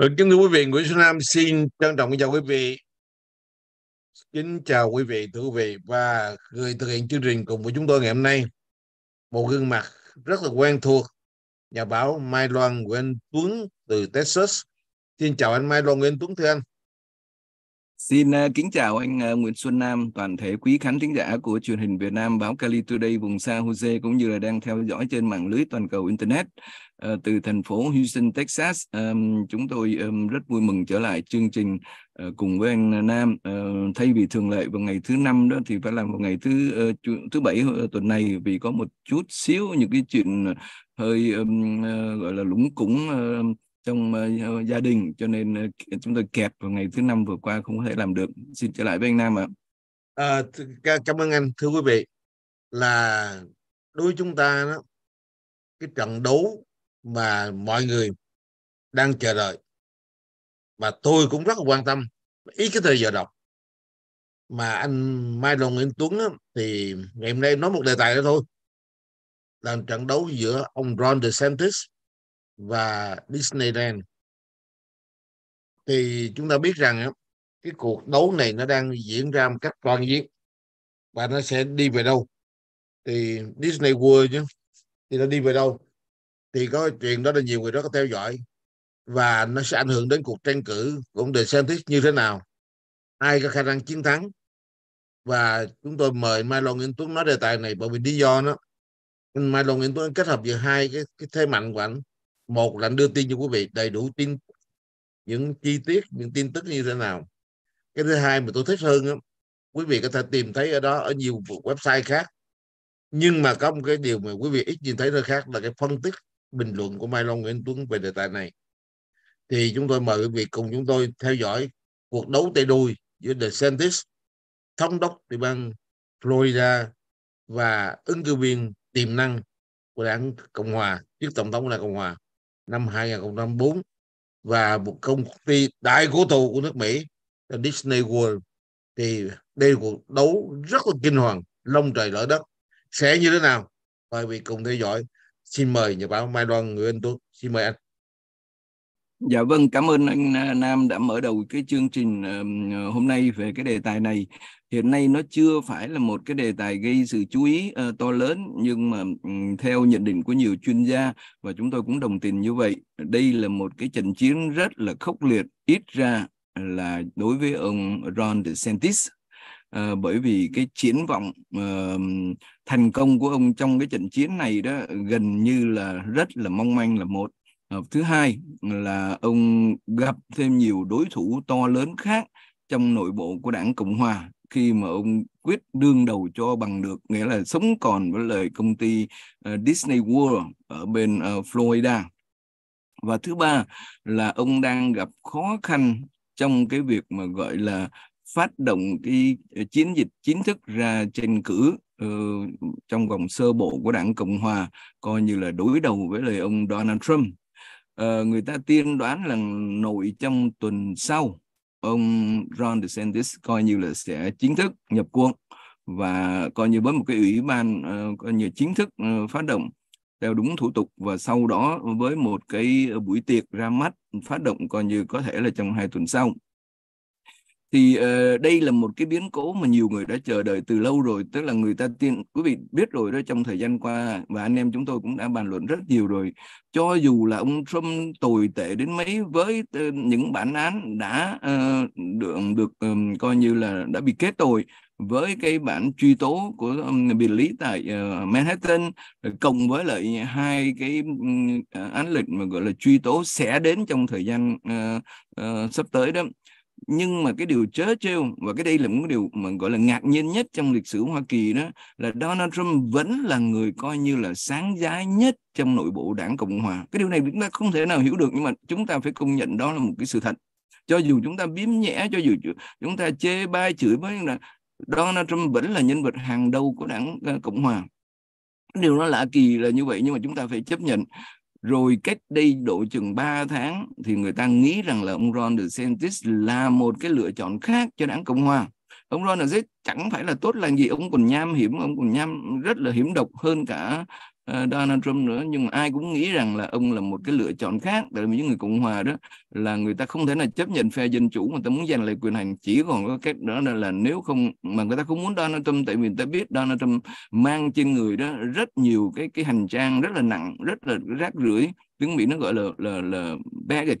Ừ, kính thưa quý vị, Nguyễn Xuân Nam xin trân trọng chào quý vị. Kính chào quý vị, thưa quý vị và người thực hiện chương trình cùng với chúng tôi ngày hôm nay. Một gương mặt rất là quen thuộc, nhà báo Mai Loan Nguyễn Tuấn từ Texas. Xin chào anh Mai Loan Nguyễn Tuấn thưa anh. Xin uh, kính chào anh uh, Nguyễn Xuân Nam, toàn thể quý khán thính giả của truyền hình Việt Nam báo Cali Today vùng xa Jose cũng như là đang theo dõi trên mạng lưới toàn cầu Internet. Ờ, từ thành phố Houston, Texas. Um, chúng tôi um, rất vui mừng trở lại chương trình uh, cùng với anh Nam. Uh, thay vì thường lệ vào ngày thứ năm đó thì phải làm vào ngày thứ uh, thứ bảy tuần này vì có một chút xíu những cái chuyện hơi um, uh, gọi là lúng cúng uh, trong uh, gia đình cho nên uh, chúng tôi kẹp vào ngày thứ năm vừa qua không có thể làm được. Xin trở lại với anh Nam ạ. À, th- cảm ơn anh thưa quý vị là đối với chúng ta đó cái trận đấu mà mọi người đang chờ đợi và tôi cũng rất là quan tâm ý cái thời giờ đọc mà anh Mai Long Nguyễn Tuấn á, thì ngày hôm nay nói một đề tài đó thôi là trận đấu giữa ông Ron DeSantis và Disneyland thì chúng ta biết rằng á, cái cuộc đấu này nó đang diễn ra một cách toàn diện và nó sẽ đi về đâu thì Disney World chứ thì nó đi về đâu thì có chuyện đó là nhiều người đó có theo dõi và nó sẽ ảnh hưởng đến cuộc tranh cử cũng để xem DeSantis như thế nào ai có khả năng chiến thắng và chúng tôi mời Mai Long Nguyễn Tuấn nói đề tài này bởi vì lý do nó Mai Long Nguyễn Tuấn kết hợp giữa hai cái, cái thế mạnh của anh một là anh đưa tin cho quý vị đầy đủ tin những chi tiết những tin tức như thế nào cái thứ hai mà tôi thích hơn đó, quý vị có thể tìm thấy ở đó ở nhiều website khác nhưng mà có một cái điều mà quý vị ít nhìn thấy nơi khác là cái phân tích bình luận của Mai Long Nguyễn Tuấn về đề tài này thì chúng tôi mời quý vị cùng chúng tôi theo dõi cuộc đấu tay đôi giữa DeSantis thống đốc tiểu bang Florida và ứng cử viên tiềm năng của đảng Cộng hòa trước tổng thống của đảng Cộng hòa năm 2004 và một công ty đại cổ thụ của nước Mỹ là Disney World thì đây cuộc đấu rất là kinh hoàng long trời lở đất sẽ như thế nào mời vị cùng theo dõi xin mời nhà báo Mai Đoan anh Tuấn xin mời anh Dạ vâng, cảm ơn anh à, Nam đã mở đầu cái chương trình ờ, hôm nay về cái đề tài này. Hiện nay nó chưa phải là một cái đề tài gây sự chú ý ờ, to lớn nhưng mà ừ, theo nhận định của nhiều chuyên gia và chúng tôi cũng đồng tình như vậy, đây là một cái trận chiến rất là khốc liệt ít ra là đối với ông Ron DeSantis ờ, bởi vì cái chiến vọng thành công của ông trong cái trận chiến này đó gần như là rất là mong manh là một ờ, thứ hai là ông gặp thêm nhiều đối thủ to lớn khác trong nội bộ của đảng cộng hòa khi mà ông quyết đương đầu cho bằng được nghĩa là sống còn với lời công ty ờ, Disney World ở bên ờ, Florida và thứ ba là ông đang gặp khó khăn trong cái việc mà gọi là phát động cái chiến dịch chính thức ra tranh cử Ờ, trong vòng sơ bộ của đảng Cộng Hòa coi như là đối đầu với lời ông Donald Trump. Uh, người ta tiên đoán là nội trong tuần sau ông Ron DeSantis coi như là sẽ chính thức nhập cuộc và coi như với một cái ủy ban uh, coi như chính thức uh, phát động theo đúng thủ tục và sau đó với một cái buổi tiệc ra mắt phát động coi như có thể là trong hai tuần sau thì uh, đây là một cái biến cố mà nhiều người đã chờ đợi từ lâu rồi tức là người ta tiên quý vị biết rồi đó trong thời gian qua và anh em chúng tôi cũng đã bàn luận rất nhiều rồi cho dù là ông Trump tồi tệ đến mấy với uh, những bản án đã uh, được được um, coi như là đã bị kết tội với cái bản truy tố của um, bị lý tại uh, Manhattan cộng với lại hai cái um, án lệnh mà gọi là truy tố sẽ đến trong thời gian uh, uh, sắp tới đó nhưng mà cái điều chớ trêu và cái đây là một điều mà gọi là ngạc nhiên nhất trong lịch sử Hoa Kỳ đó là Donald Trump vẫn là người coi như là sáng giá nhất trong nội bộ đảng Cộng Hòa. Cái điều này chúng ta không thể nào hiểu được nhưng mà chúng ta phải công nhận đó là một cái sự thật. Cho dù chúng ta biếm nhẽ, cho dù chúng ta chê bai chửi bới là Donald Trump vẫn là nhân vật hàng đầu của đảng ờ, Cộng Hòa điều nó lạ kỳ là như vậy nhưng mà chúng ta phải chấp nhận rồi cách đây độ chừng 3 tháng thì người ta nghĩ rằng là ông Ron DeSantis là một cái lựa chọn khác cho đảng Cộng Hòa. Ông Ron DeSantis chẳng phải là tốt là gì, ông còn nham hiểm, ông còn nham rất là hiểm độc hơn cả Ờ, Donald Trump nữa nhưng mà ai cũng nghĩ rằng là ông là một cái lựa chọn khác tại vì những người cộng hòa đó là người ta không thể nào chấp nhận phe dân chủ mà ta muốn giành lại quyền hành chỉ còn có cách đó là, nếu không mà người ta không muốn Donald Trump tại vì người ta biết Donald Trump mang trên người đó rất nhiều cái cái hành trang rất là nặng rất là rác rưởi tiếng Mỹ nó gọi là là là baggage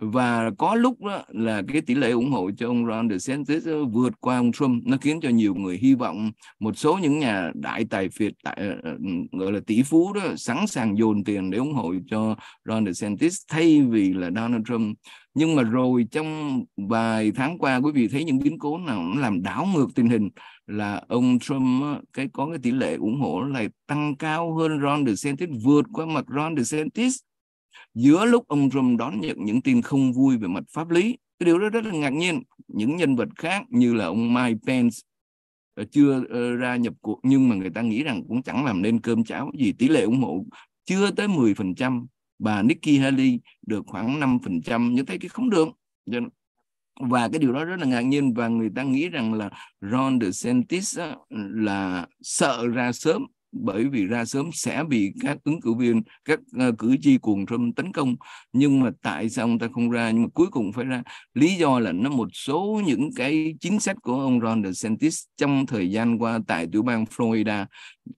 và có lúc đó là cái tỷ lệ ủng hộ cho ông Ron DeSantis ờ, vượt qua ông Trump nó khiến cho nhiều người hy vọng một số những nhà đại tài phiệt tại, ờ, ờ, gọi là tỷ phú đó sẵn sàng dồn tiền để ủng hộ cho Ron DeSantis thay vì là Donald Trump nhưng mà rồi trong vài tháng qua quý vị thấy những biến cố nào nó làm đảo ngược tình hình là ông Trump cái có cái tỷ lệ ủng hộ lại tăng cao hơn Ron DeSantis vượt qua mặt Ron DeSantis giữa lúc ông Trump đón nhận những tin không vui về mặt pháp lý cái điều đó rất là ngạc nhiên những nhân vật khác như là ông Mike Pence ờ, chưa ờ, ra nhập cuộc nhưng mà người ta nghĩ rằng cũng chẳng làm nên cơm cháo gì tỷ lệ ủng hộ chưa tới 10% bà Nikki Haley được khoảng 5% như thế cái không được và cái điều đó rất là ngạc nhiên và người ta nghĩ rằng là Ron DeSantis là sợ ra sớm bởi vì ra sớm sẽ bị các ứng cử viên các uh, cử tri cuồng Trump tấn công nhưng mà tại sao ông ta không ra nhưng mà cuối cùng phải ra lý do là nó một số những cái chính sách của ông Ron DeSantis trong thời gian qua tại tiểu bang Florida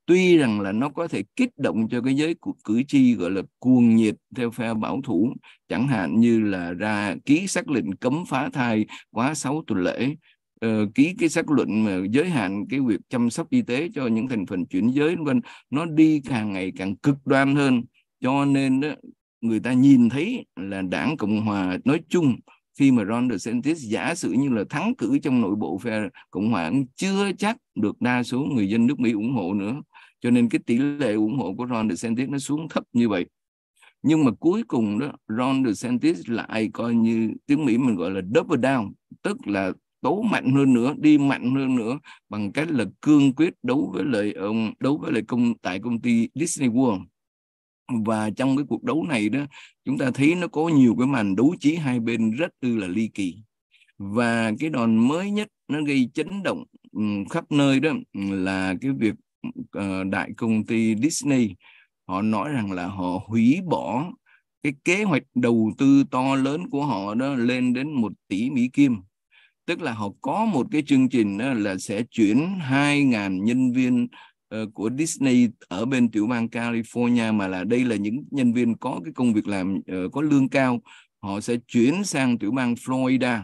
tuy rằng là nó có thể kích động cho cái giới của cử tri gọi là cuồng nhiệt theo phe bảo thủ chẳng hạn như là ra ký xác lệnh cấm phá thai quá 6 tuần lễ uh, ký cái xác luận mà giới hạn cái việc chăm sóc y tế cho những thành phần chuyển giới vân nó đi càng ngày càng cực đoan hơn cho nên đó, người ta nhìn thấy là đảng cộng hòa nói chung khi mà Ron DeSantis giả sử như là thắng cử trong nội bộ phe Cộng hòa chưa chắc được đa số người dân nước Mỹ ủng hộ nữa. Cho nên cái tỷ lệ ủng hộ của Ron DeSantis nó xuống thấp như vậy. Nhưng mà cuối cùng đó, Ron DeSantis lại coi như tiếng Mỹ mình gọi là double down, tức là tố mạnh hơn nữa đi mạnh hơn nữa bằng cách là cương quyết đấu với lại ông ờ, đấu với lại công tại công ty Disney World và trong cái cuộc đấu này đó chúng ta thấy nó có nhiều cái màn đấu trí hai bên rất tư là ly kỳ và cái đòn mới nhất nó gây chấn động ừ, khắp nơi đó là cái việc ờ, đại công ty Disney họ nói rằng là họ hủy bỏ cái kế hoạch đầu tư to lớn của họ đó lên đến một tỷ Mỹ Kim tức là họ có một cái chương trình đó là sẽ chuyển 2.000 nhân viên ờ, của Disney ở bên tiểu bang California mà là đây là những nhân viên có cái công việc làm ờ, có lương cao họ sẽ chuyển sang tiểu bang Florida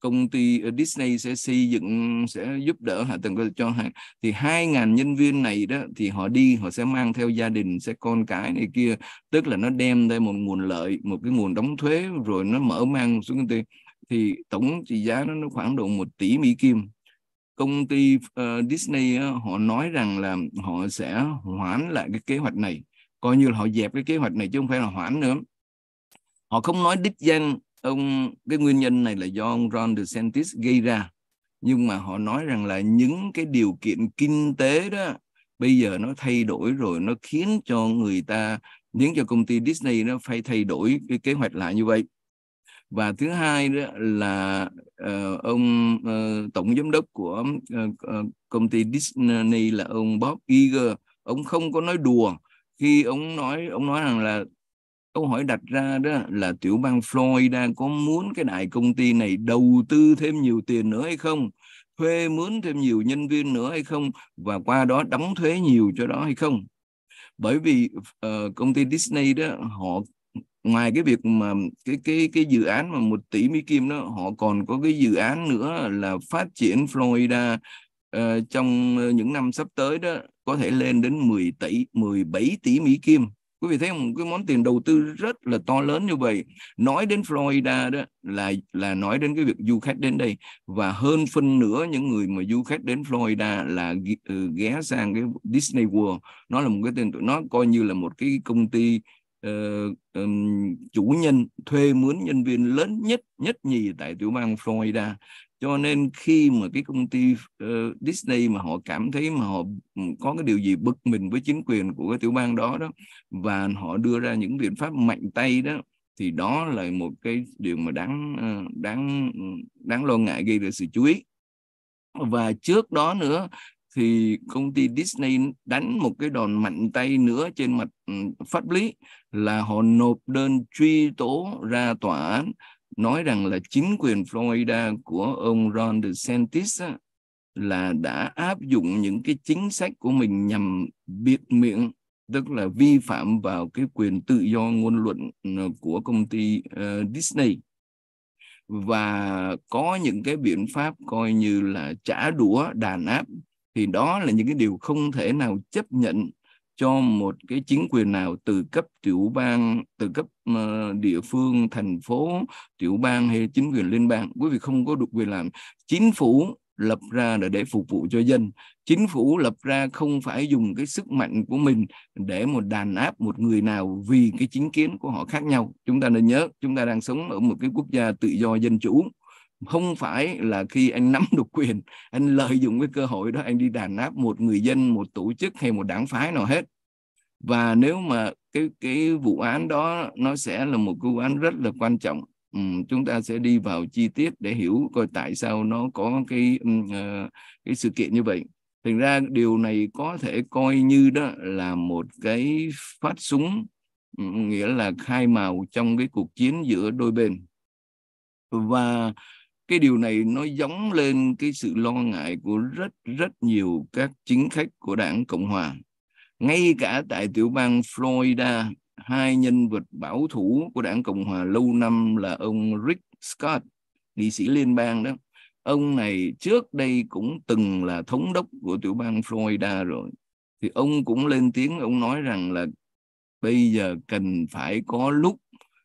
công ty ờ, Disney sẽ xây dựng sẽ giúp đỡ hạ tầng cho hàng thì 2.000 nhân viên này đó thì họ đi họ sẽ mang theo gia đình sẽ con cái này kia tức là nó đem đây một nguồn lợi một cái nguồn đóng thuế rồi nó mở mang xuống công ty thì tổng trị giá nó, khoảng độ 1 tỷ Mỹ Kim công ty uh, Disney uh, họ nói rằng là họ sẽ hoãn lại cái kế hoạch này coi như là họ dẹp cái kế hoạch này chứ không phải là hoãn nữa họ không nói đích danh ông cái nguyên nhân này là do ông Ron DeSantis gây ra nhưng mà họ nói rằng là những cái điều kiện kinh tế đó bây giờ nó thay đổi rồi nó khiến cho người ta khiến cho công ty Disney nó phải thay đổi cái kế hoạch lại như vậy và thứ hai đó là uh, ông uh, tổng giám đốc của uh, công ty Disney là ông Bob Iger ông không có nói đùa khi ông nói ông nói rằng là câu hỏi đặt ra đó là tiểu bang Florida có muốn cái đại công ty này đầu tư thêm nhiều tiền nữa hay không thuê mướn thêm nhiều nhân viên nữa hay không và qua đó đóng thuế nhiều cho đó hay không bởi vì uh, công ty Disney đó họ ngoài cái việc mà cái cái cái dự án mà một tỷ mỹ kim đó họ còn có cái dự án nữa là phát triển Florida uh, trong những năm sắp tới đó có thể lên đến 10 tỷ 17 tỷ mỹ kim quý vị thấy một cái món tiền đầu tư rất là to lớn như vậy nói đến Florida đó là là nói đến cái việc du khách đến đây và hơn phân nửa những người mà du khách đến Florida là ừ, ghé sang cái Disney World nó là một cái tên nó coi như là một cái công ty Ờ, chủ nhân thuê mướn nhân viên lớn nhất nhất nhì tại tiểu bang Florida cho nên khi mà cái công ty uh, Disney mà họ cảm thấy mà họ có cái điều gì bực mình với chính quyền của cái tiểu bang đó đó và họ đưa ra những biện pháp mạnh tay đó thì đó là một cái điều mà đáng ờ, đáng đáng lo ngại gây được sự chú ý và trước đó nữa thì công ty Disney đánh một cái đòn mạnh tay nữa trên mặt pháp lý là họ nộp đơn truy tố ra tòa án nói rằng là chính quyền Florida của ông Ron DeSantis á, là đã áp dụng những cái chính sách của mình nhằm biệt miệng tức là vi phạm vào cái quyền tự do ngôn luận ờ, của công ty uh, Disney và có những cái biện pháp coi như là trả đũa đàn áp thì đó là những cái điều không thể nào chấp nhận cho một cái chính quyền nào từ cấp tiểu bang từ cấp ờ, địa phương thành phố tiểu bang hay chính quyền liên bang quý vị không có được quyền làm chính phủ lập ra để để phục vụ cho dân chính phủ lập ra không phải dùng cái sức mạnh của mình để một đàn áp một người nào vì cái chính kiến của họ khác nhau chúng ta nên nhớ chúng ta đang sống ở một cái quốc gia tự do dân chủ không phải là khi anh nắm được quyền anh lợi dụng cái cơ hội đó anh đi đàn áp một người dân một tổ chức hay một đảng phái nào hết và nếu mà cái cái vụ án đó nó sẽ là một vụ án rất là quan trọng ừ, chúng ta sẽ đi vào chi tiết để hiểu coi tại sao nó có cái uh, cái sự kiện như vậy thành ra điều này có thể coi như đó là một cái phát súng ừ, nghĩa là khai màu trong cái cuộc chiến giữa đôi bên và cái điều này nó giống lên cái sự lo ngại của rất rất nhiều các chính khách của đảng cộng hòa ngay cả tại tiểu bang florida hai nhân vật bảo thủ của đảng cộng hòa lâu năm là ông rick scott nghị sĩ liên bang đó ông này trước đây cũng từng là thống đốc của tiểu bang florida rồi thì ông cũng lên tiếng ông nói rằng là bây giờ cần phải có lúc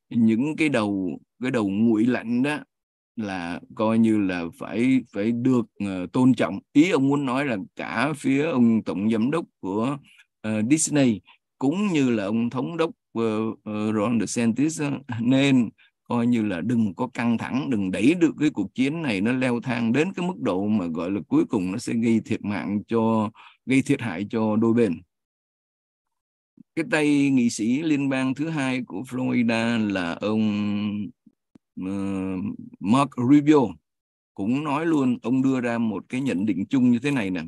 những cái đầu cái đầu nguội lạnh đó là coi như là phải phải được uh, tôn trọng ý ông muốn nói là cả phía ông tổng giám đốc của uh, Disney cũng như là ông thống đốc uh, uh, Ron DeSantis nên coi như là đừng có căng thẳng đừng đẩy được cái cuộc chiến này nó leo thang đến cái mức độ mà gọi là cuối cùng nó sẽ gây thiệt mạng cho gây thiệt hại cho đôi bên cái tay nghị sĩ liên bang thứ hai của Florida là ông uh, Mark Rubio cũng nói luôn ông đưa ra một cái nhận định chung như thế này nè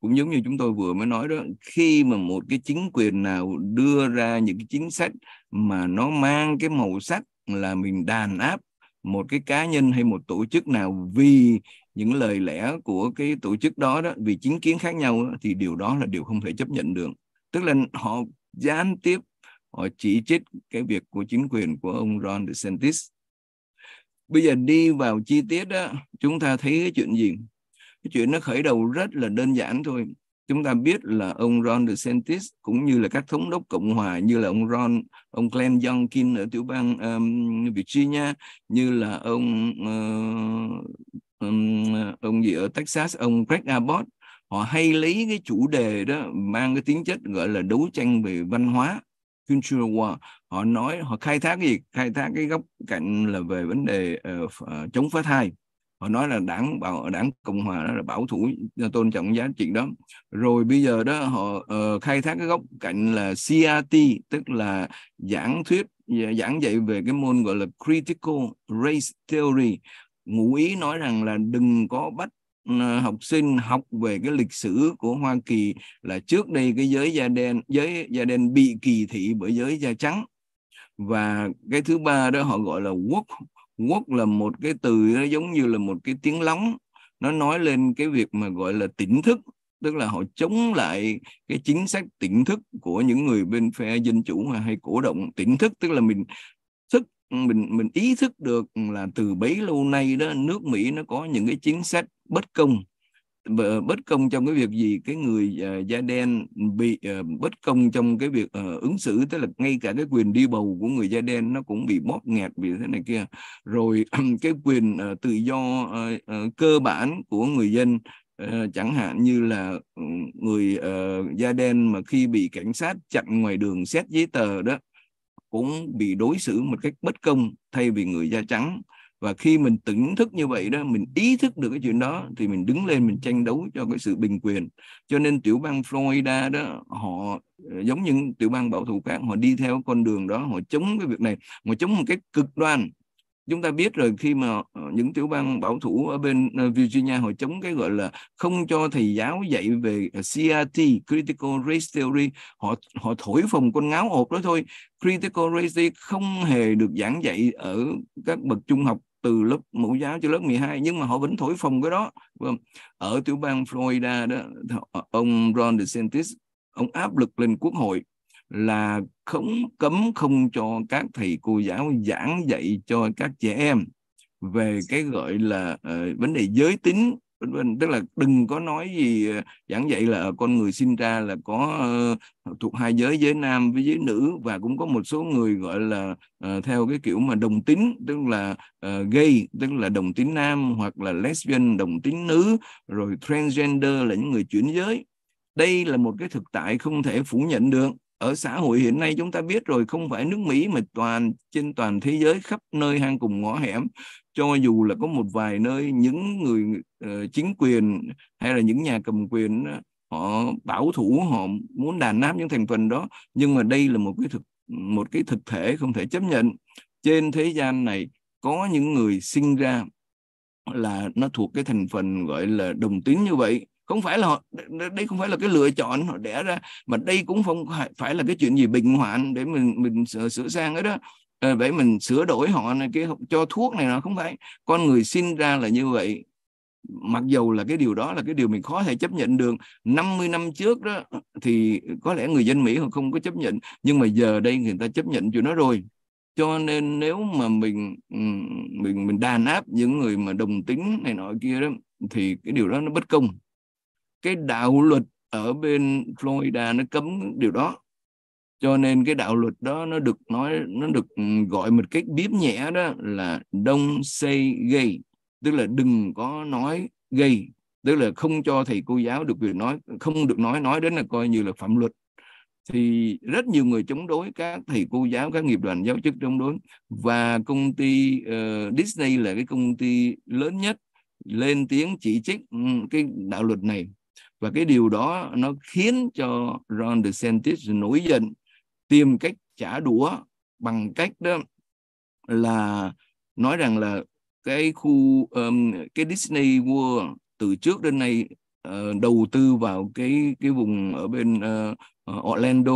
cũng giống như chúng tôi vừa mới nói đó khi mà một cái chính quyền nào đưa ra những cái chính sách mà nó mang cái màu sắc là mình đàn áp một cái cá nhân hay một tổ chức nào vì những lời lẽ của cái tổ chức đó đó vì chính kiến khác nhau đó, thì điều đó là điều không thể chấp nhận được tức là họ gián tiếp họ chỉ trích cái việc của chính quyền của ông Ron DeSantis bây giờ đi vào chi tiết đó chúng ta thấy cái chuyện gì cái chuyện nó khởi đầu rất là đơn giản thôi chúng ta biết là ông Ron DeSantis cũng như là các thống đốc cộng hòa như là ông Ron ông Glenn Youngkin ở tiểu bang um, Virginia như là ông uh, um, ông gì ở Texas ông Greg Abbott họ hay lấy cái chủ đề đó mang cái tính chất gọi là đấu tranh về văn hóa Kunchula War họ nói họ khai thác cái gì khai thác cái góc cạnh là về vấn đề uh, chống phá thai họ nói là đảng bảo đảng cộng hòa đó là bảo thủ tôn trọng giá trị đó rồi bây giờ đó họ uh, khai thác cái góc cạnh là CRT tức là giảng thuyết dạ, giảng dạy về cái môn gọi là critical race theory ngụ ý nói rằng là đừng có bắt Ờ, học sinh học về cái lịch sử của Hoa Kỳ là trước đây cái giới da đen giới da đen bị kỳ thị bởi giới da trắng và cái thứ ba đó họ gọi là quốc quốc là một cái từ nó giống như là một cái tiếng lóng nó nói lên cái việc mà gọi là tỉnh thức tức là họ chống lại cái chính sách tỉnh thức của những người bên phe dân chủ hay cổ động tỉnh thức tức là mình mình mình ý thức được là từ bấy lâu nay đó nước Mỹ nó có những cái chính sách bất công bất công trong cái việc gì cái người uh, da đen bị uh, bất công trong cái việc uh, ứng xử tức là ngay cả cái quyền đi bầu của người da đen nó cũng bị bóp nghẹt vì thế này kia rồi cái quyền uh, tự do uh, uh, cơ bản của người dân uh, chẳng hạn như là người uh, da đen mà khi bị cảnh sát chặn ngoài đường xét giấy tờ đó cũng bị đối xử một cách bất công thay vì người da trắng và khi mình tỉnh thức như vậy đó mình ý thức được cái chuyện đó thì mình đứng lên mình tranh đấu cho cái sự bình quyền cho nên tiểu bang Florida đó họ ờ, giống như tiểu bang bảo thủ khác họ đi theo con đường đó họ chống cái việc này họ chống một cách cực đoan chúng ta biết rồi khi mà ờ, những tiểu bang bảo thủ ở bên ờ, Virginia họ chống cái gọi là không cho thầy giáo dạy về ờ, CRT e Critical Race Theory họ họ thổi phồng con ngáo ột đó thôi Critical Race Theory không hề được giảng dạy ở các bậc trung học từ lớp mẫu giáo cho lớp 12 nhưng mà họ vẫn thổi phồng cái đó ở tiểu bang Florida đó ông Ron DeSantis ông áp lực lên quốc hội là không cấm không cho các thầy cô giáo giảng dạy cho các trẻ em về cái gọi là uh, vấn đề giới tính tức là đừng có nói gì ờ, giảng dạy là con người sinh ra là có uh, thuộc hai giới giới nam với giới nữ và cũng có một số người gọi là uh, theo cái kiểu mà đồng tính tức là uh, gay tức là đồng tính nam hoặc là lesbian đồng tính nữ rồi transgender là những người chuyển giới đây là một cái thực tại không thể phủ nhận được ở xã hội hiện nay chúng ta biết rồi không phải nước Mỹ mà toàn trên toàn thế giới khắp nơi hang cùng ngõ hẻm cho dù là có một vài nơi những người uh, chính quyền hay là những nhà cầm quyền họ bảo thủ họ muốn đàn áp những thành phần đó nhưng mà đây là một cái thực một cái thực thể không thể chấp nhận trên thế gian này có những người sinh ra là nó thuộc cái thành phần gọi là đồng tính như vậy không phải là họ đây không phải là cái lựa chọn họ đẻ ra mà đây cũng không phải là cái chuyện gì bình hoạn để mình mình sửa, sửa sang ấy đó vậy ờ, mình sửa đổi họ này cái cho thuốc này nó không phải con người sinh ra là như vậy mặc dầu là cái điều đó là cái điều mình khó thể chấp nhận được 50 năm trước đó thì có lẽ người dân Mỹ họ không có chấp nhận nhưng mà giờ đây người ta chấp nhận chuyện đó rồi cho nên nếu mà mình ừ, mình mình đàn áp những người mà đồng tính này nọ kia đó thì cái điều đó nó bất công cái đạo luật ở bên Florida nó cấm điều đó cho nên cái đạo luật đó nó được nói nó được gọi một cách biếm nhẹ đó là don't say gay tức là đừng có nói gay tức là không cho thầy cô giáo được quyền nói không được nói nói đến là coi như là phạm luật thì rất nhiều người chống đối các thầy cô giáo các nghiệp đoàn giáo chức chống đối và công ty uh, Disney là cái công ty lớn nhất lên tiếng chỉ trích ừ, cái đạo luật này và cái điều đó nó khiến cho Ron DeSantis nổi giận tìm cách trả đũa bằng cách đó là nói rằng là cái khu um, cái Disney World từ trước đến nay uh, đầu tư vào cái cái vùng ở bên uh, Orlando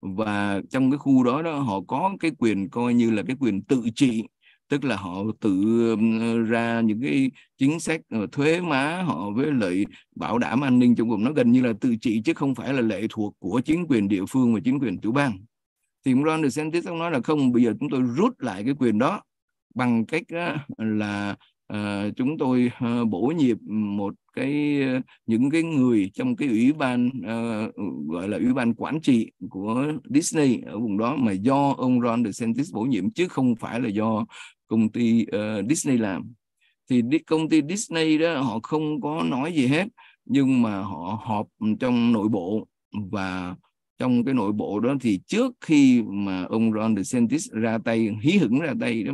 và trong cái khu đó đó họ có cái quyền coi như là cái quyền tự trị tức là họ tự ờ, ra những cái chính sách ờ, thuế má họ với lợi bảo đảm an ninh trong vùng nó gần như là tự trị chứ không phải là lệ thuộc của chính quyền địa phương và chính quyền tiểu bang thì Ron DeSantis ông nói là không bây giờ chúng tôi rút lại cái quyền đó bằng cách là ờ, chúng tôi bổ nhiệm một cái ờ, những cái người trong cái ủy ban uh, gọi là ủy ban quản trị của Disney ở vùng đó mà do ông Ron DeSantis bổ nhiệm chứ không phải là do công ty uh, Disney làm thì công ty Disney đó họ không có nói gì hết nhưng mà họ họp trong nội bộ và trong cái nội bộ đó thì trước khi mà ông Ron DeSantis ra tay hí hửng ra tay đó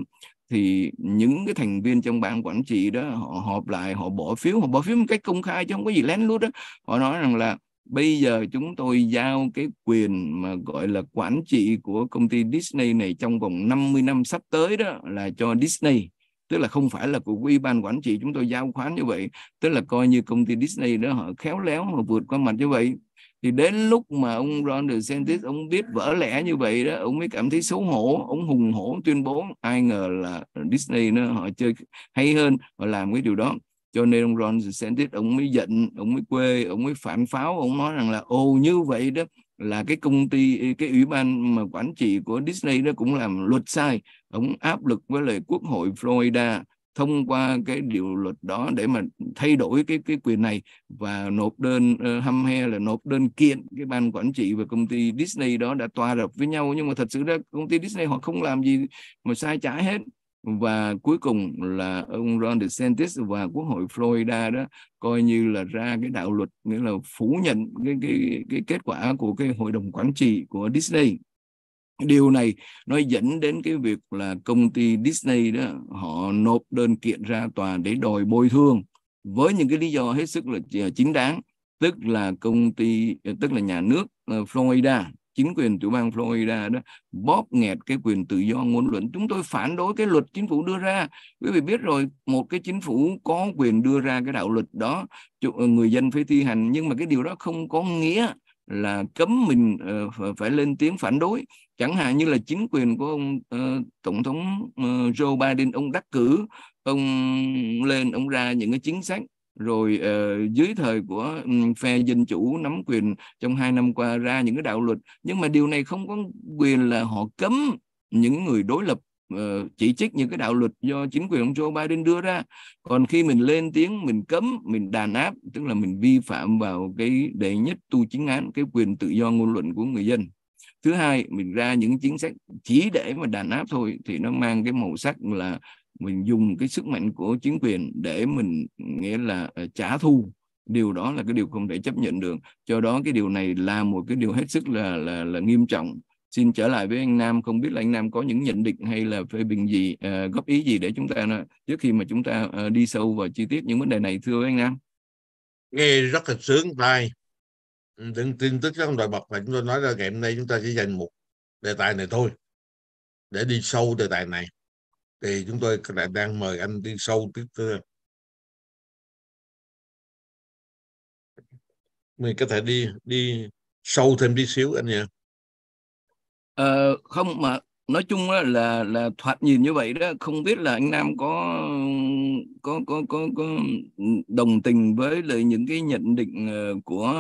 thì những cái thành viên trong ban quản trị đó họ họp lại họ bỏ phiếu họ bỏ phiếu một cách công khai chứ không có gì lén lút đó họ nói rằng là bây giờ chúng tôi giao cái quyền mà gọi là quản trị của công ty Disney này trong vòng 50 năm sắp tới đó là cho Disney tức là không phải là của ủy ban quản trị chúng tôi giao khoán như vậy tức là coi như công ty Disney đó họ khéo léo mà vượt qua mặt như vậy thì đến lúc mà ông Ron DeSantis ừ. ông biết vỡ lẽ như vậy đó ông mới cảm thấy xấu hổ ông hùng hổ tuyên bố ai ngờ là Disney nó họ chơi hay hơn họ làm cái điều đó cho nên ông Ron DeSantis ông mới giận ông mới quê ông mới phản pháo ông nói rằng là ồ như vậy đó là cái công ty cái ủy ban mà quản trị của Disney nó cũng làm luật sai ông áp lực với lại quốc hội Florida thông qua cái điều luật đó để mà thay đổi cái cái quyền này và nộp đơn uh, hăm he là nộp đơn kiện cái ban quản trị và công ty Disney đó đã tòa rập với nhau nhưng mà thật sự ra công ty Disney họ không làm gì mà sai trái hết và cuối cùng là ông Ron DeSantis và Quốc hội Florida đó coi như là ra cái đạo luật nghĩa là phủ nhận cái cái cái kết quả của cái hội đồng quản trị của Disney điều này nó dẫn đến cái việc là công ty Disney đó họ nộp đơn kiện ra tòa để đòi bồi thường với những cái lý do hết sức là à, chính đáng tức là công ty à, tức là nhà nước ờ, Florida chính quyền tiểu bang Florida đó bóp nghẹt cái quyền tự do ngôn luận chúng tôi phản đối cái luật chính phủ đưa ra quý vị biết rồi một cái chính phủ có quyền đưa ra cái đạo luật đó người dân phải thi hành nhưng mà cái điều đó không có nghĩa là cấm mình uh, phải lên tiếng phản đối chẳng hạn như là chính quyền của ông uh, tổng thống uh, Joe Biden ông đắc cử ông lên ông ra những cái chính sách rồi uh, dưới thời của um, phe dân chủ nắm quyền trong hai năm qua ra những cái đạo luật nhưng mà điều này không có quyền là họ cấm những người đối lập Ờ, chỉ trích những cái đạo luật do chính quyền ông Joe Biden đưa ra còn khi mình lên tiếng mình cấm mình đàn áp tức là mình vi phạm vào cái đệ nhất tu chính án cái quyền tự do ngôn luận của người dân thứ hai mình ra những chính sách chỉ để mà đàn áp thôi thì nó mang cái màu sắc là mình dùng cái sức mạnh của chính quyền để mình nghĩa là ờ, trả thù điều đó là cái điều không thể chấp nhận được cho đó cái điều này là một cái điều hết sức là là là nghiêm trọng xin trở lại với anh Nam không biết là anh Nam có những nhận định hay là phê bình gì uh, góp ý gì để chúng ta uh, trước khi mà chúng ta uh, đi sâu vào chi tiết những vấn đề này thưa anh Nam nghe rất là sướng tai những tin tức rất nổi bật và chúng tôi nói ra ngày hôm nay chúng ta chỉ dành một đề tài này thôi để đi sâu đề tài này thì chúng tôi lại đang mời anh đi sâu tiếp thưa mình có thể đi đi sâu thêm tí xíu anh nhỉ à, không mà nói chung là, là là thoạt nhìn như vậy đó không biết là anh Nam có có có có, có đồng tình với lại những cái nhận định ờ, của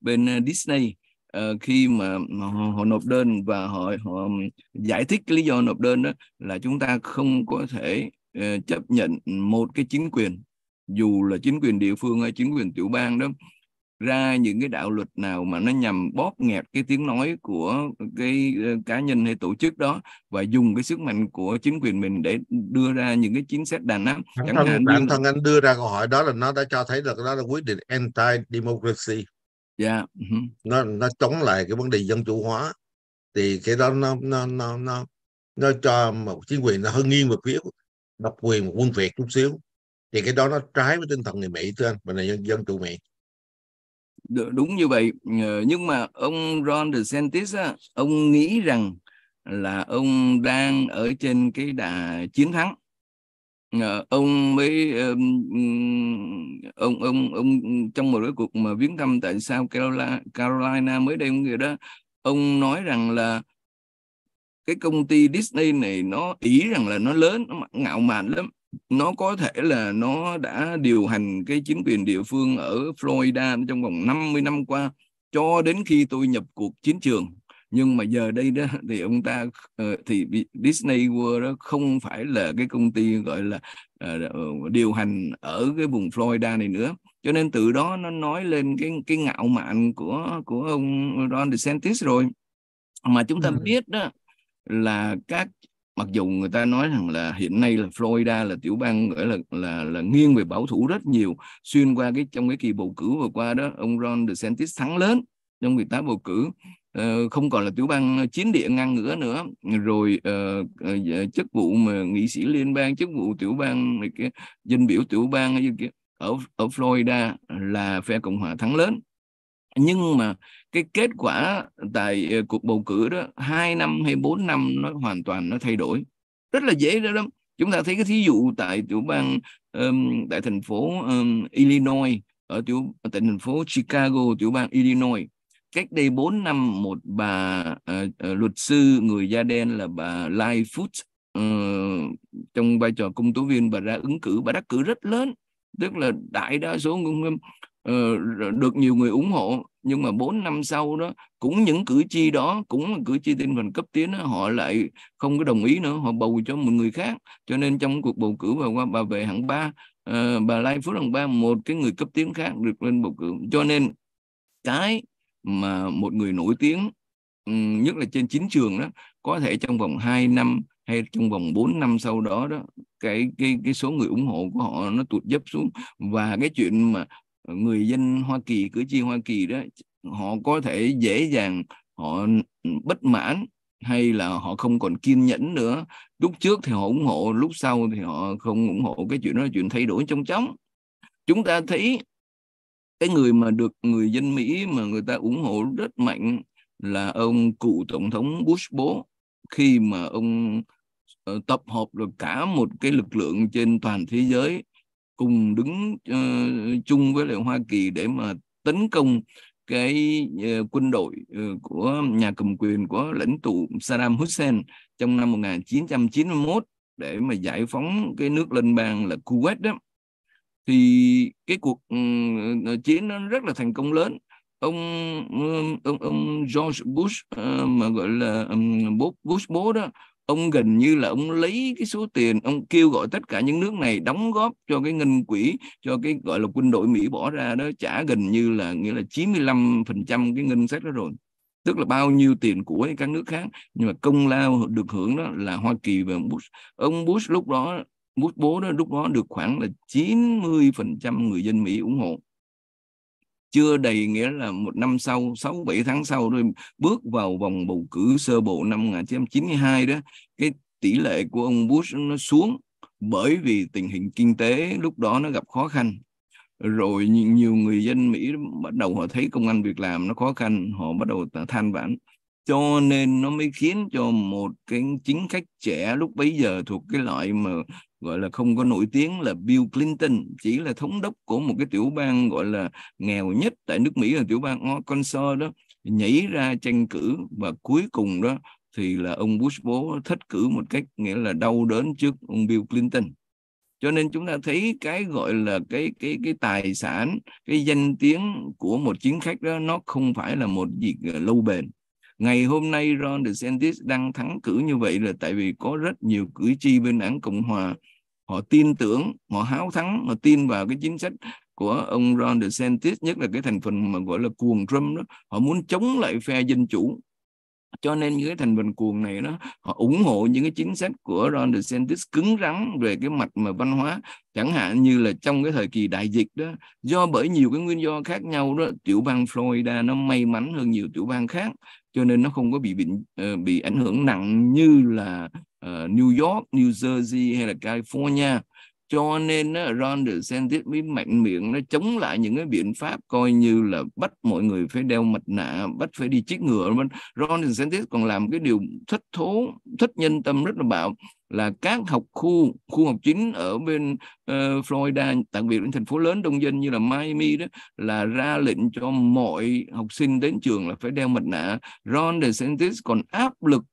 bên Disney uh, khi mà họ, họ nộp đơn và họ họ giải thích lý do nộp đơn đó là chúng ta không có thể chấp nhận một cái chính quyền dù là chính quyền địa phương hay chính quyền tiểu bang đó ra những cái đạo luật nào mà nó nhằm bóp nghẹt cái tiếng nói của cái ờ, cá nhân hay tổ chức đó và dùng cái sức mạnh của chính quyền mình để đưa ra những cái chính sách đàn áp bản thân, bản thân anh đưa ra câu hỏi đó là nó đã cho thấy được đó là quyết định anti democracy yeah. Dạ, ừ uh-huh. nó nó chống lại cái vấn đề dân chủ hóa thì cái đó nó nó nó nó nó cho một chính quyền nó hơi nghiêng về phía độc quyền quân việt chút xíu thì cái đó nó trái với tinh thần người mỹ thưa anh và là dân, dân chủ mỹ đúng như vậy ờ, nhưng mà ông Ron DeSantis á, ông nghĩ rằng là ông đang ở trên cái đà chiến thắng ờ, ông mới ông ông ông trong một cái cuộc mà viếng thăm tại sao Carolina, mới đây ông đó ông nói rằng là cái công ty Disney này nó ý rằng là nó lớn nó ngạo mạn lắm nó có thể là nó đã điều hành cái chính quyền địa phương ở Florida trong vòng 50 năm qua cho đến khi tôi nhập cuộc chiến trường nhưng mà giờ đây đó thì ông ta ờ, thì Disney World đó không phải là cái công ty gọi là ờ, ờ, điều hành ở cái vùng Florida này nữa cho nên từ đó nó nói lên cái cái ngạo mạn của của ông Ron DeSantis rồi mà chúng ta ừ. biết đó là các mặc dù người ta nói rằng là hiện nay là Florida là tiểu bang gọi là là là nghiêng về bảo thủ rất nhiều xuyên qua cái trong cái kỳ bầu cử vừa qua đó ông Ron DeSantis thắng lớn trong việc tái bầu cử Uh, không còn là tiểu bang chiến địa ngang ngửa nữa rồi uh, uh, chức vụ mà nghị sĩ liên bang chức vụ tiểu bang này kia dân biểu tiểu bang ở ở Florida là phe cộng hòa thắng lớn nhưng mà cái kết quả tại ờ, cuộc bầu cử đó hai năm hay bốn năm nó hoàn toàn nó thay đổi rất là dễ đó lắm chúng ta thấy cái thí dụ tại tiểu bang um, tại thành phố um, Illinois ở tiểu tại thành phố Chicago tiểu bang Illinois cách đây bốn năm một bà uh, luật sư người da đen là bà Lightfoot uh, trong vai trò công tố viên bà ra ứng cử bà đắc cử rất lớn tức là đại đa số Ờ, được nhiều người ủng hộ nhưng mà 4 năm sau đó cũng những cử tri đó cũng là cử tri tinh thần cấp tiến đó, họ lại không có đồng ý nữa họ bầu cho một người khác cho nên trong cuộc bầu cử bà qua bà về hạng ba ờ, bà Lai Phước hạng ba một cái người cấp tiến khác được lên bầu cử cho nên cái mà một người nổi tiếng nhất là trên chính trường đó có thể trong vòng 2 năm hay trong vòng 4 năm sau đó đó cái cái cái số người ủng hộ của họ nó tụt dấp xuống và cái chuyện mà người dân Hoa Kỳ cử tri Hoa Kỳ đó họ có thể dễ dàng họ bất mãn hay là họ không còn kiên nhẫn nữa lúc trước thì họ ủng hộ lúc sau thì họ không ủng hộ cái chuyện đó là chuyện thay đổi trong chóng chúng ta thấy cái người mà được người dân Mỹ mà người ta ủng hộ rất mạnh là ông cựu tổng thống Bush bố khi mà ông ờ, tập hợp được cả một cái lực lượng trên toàn thế giới cùng đứng uh, chung với lại Hoa Kỳ để mà tấn công cái uh, quân đội uh, của nhà cầm quyền của lãnh tụ Saddam Hussein trong năm 1991 để mà giải phóng cái nước lên bang là Kuwait đó thì cái cuộc uh, chiến nó rất là thành công lớn ông ừ, ông ông George Bush uh, mà gọi là um, Bush bố đó ông gần như là ông lấy cái số tiền ông kêu gọi tất cả những nước này đóng góp cho cái ngân quỹ cho cái gọi là quân đội Mỹ bỏ ra đó trả gần như là nghĩa là 95% cái ngân sách đó rồi tức là bao nhiêu tiền của các nước khác nhưng mà công lao được hưởng đó là Hoa Kỳ và ông Bush ông Bush lúc đó Bush bố đó lúc đó được khoảng là 90% người dân Mỹ ủng hộ chưa đầy nghĩa là một năm sau 6 7 tháng sau rồi bước vào vòng bầu cử sơ bộ năm 1992 đó cái tỷ lệ của ông Bush nó xuống bởi vì tình hình kinh tế lúc đó nó gặp khó khăn rồi nhiều người dân Mỹ bắt đầu họ thấy công an việc làm nó khó khăn họ bắt đầu than vãn cho nên nó mới khiến cho một cái chính khách trẻ lúc bấy giờ thuộc cái loại mà gọi là không có nổi tiếng là Bill Clinton chỉ là thống đốc của một cái tiểu bang gọi là nghèo nhất tại nước Mỹ là tiểu bang Arkansas đó nhảy ra tranh cử và cuối cùng đó thì là ông Bush bố thất cử một cách nghĩa là đau đớn trước ông Bill Clinton cho nên chúng ta thấy cái gọi là cái cái cái tài sản cái danh tiếng của một chính khách đó nó không phải là một việc ờ, lâu bền ngày hôm nay Ron DeSantis đang thắng cử như vậy là tại vì có rất nhiều cử tri bên đảng Cộng hòa họ tin tưởng, họ háo thắng, họ tin vào cái chính sách của ông Ron DeSantis nhất là cái thành phần mà gọi là cuồng Trump đó, họ muốn chống lại phe dân chủ. Cho nên những cái thành phần cuồng này đó họ ủng hộ những cái chính sách của Ron DeSantis cứng rắn về cái mặt mà văn hóa chẳng hạn như là trong cái thời kỳ đại dịch đó do bởi nhiều cái nguyên do khác nhau đó tiểu bang Florida nó may mắn hơn nhiều tiểu bang khác cho nên nó không có bị bị ờ, bị ảnh hưởng nặng như là uh, New York, New Jersey hay là California cho nên uh, Ron DeSantis mới mạnh miệng nó chống lại những cái biện pháp coi như là bắt mọi người phải đeo mặt nạ bắt phải đi chích ngừa. Ron DeSantis còn làm cái điều thất thố thất nhân tâm rất là bạo là các học khu khu học chính ở bên uh, Florida đặc biệt đến thành phố lớn đông dân như là Miami đó là ra lệnh cho mọi học sinh đến trường là phải đeo mặt nạ Ron DeSantis còn áp lực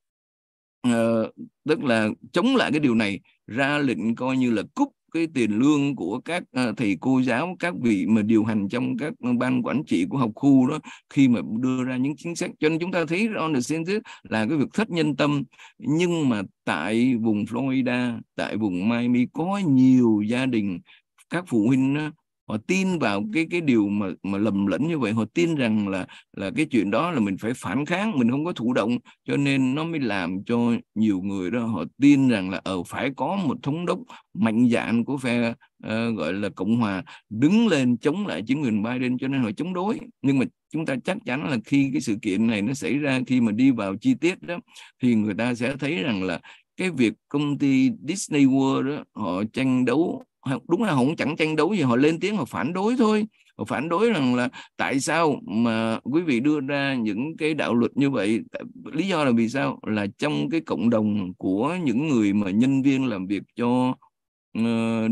uh, tức là chống lại cái điều này ra lệnh coi như là cúp cái tiền lương của các ờ, thầy cô giáo các vị mà điều hành trong các ban quản trị của học khu đó khi mà đưa ra những chính sách cho nên chúng ta thấy on the census là cái việc thất nhân tâm nhưng mà tại vùng Florida tại vùng Miami có nhiều gia đình các phụ huynh họ tin vào cái cái điều mà mà lầm lẫn như vậy họ tin rằng là là cái chuyện đó là mình phải phản kháng mình không có thụ động cho nên nó mới làm cho nhiều người đó họ tin rằng là ở ờ, phải có một thống đốc mạnh dạn của phe uh, gọi là cộng hòa đứng lên chống lại chính quyền Biden cho nên họ chống đối nhưng mà chúng ta chắc chắn là khi cái sự kiện này nó xảy ra khi mà đi vào chi tiết đó thì người ta sẽ thấy rằng là cái việc công ty Disney World đó họ tranh đấu đúng là họ cũng chẳng tranh đấu gì họ lên tiếng họ phản đối thôi họ phản đối rằng là tại sao mà quý vị đưa ra những cái đạo luật như vậy lý do là vì sao là trong cái cộng đồng của những người mà nhân viên làm việc cho uh,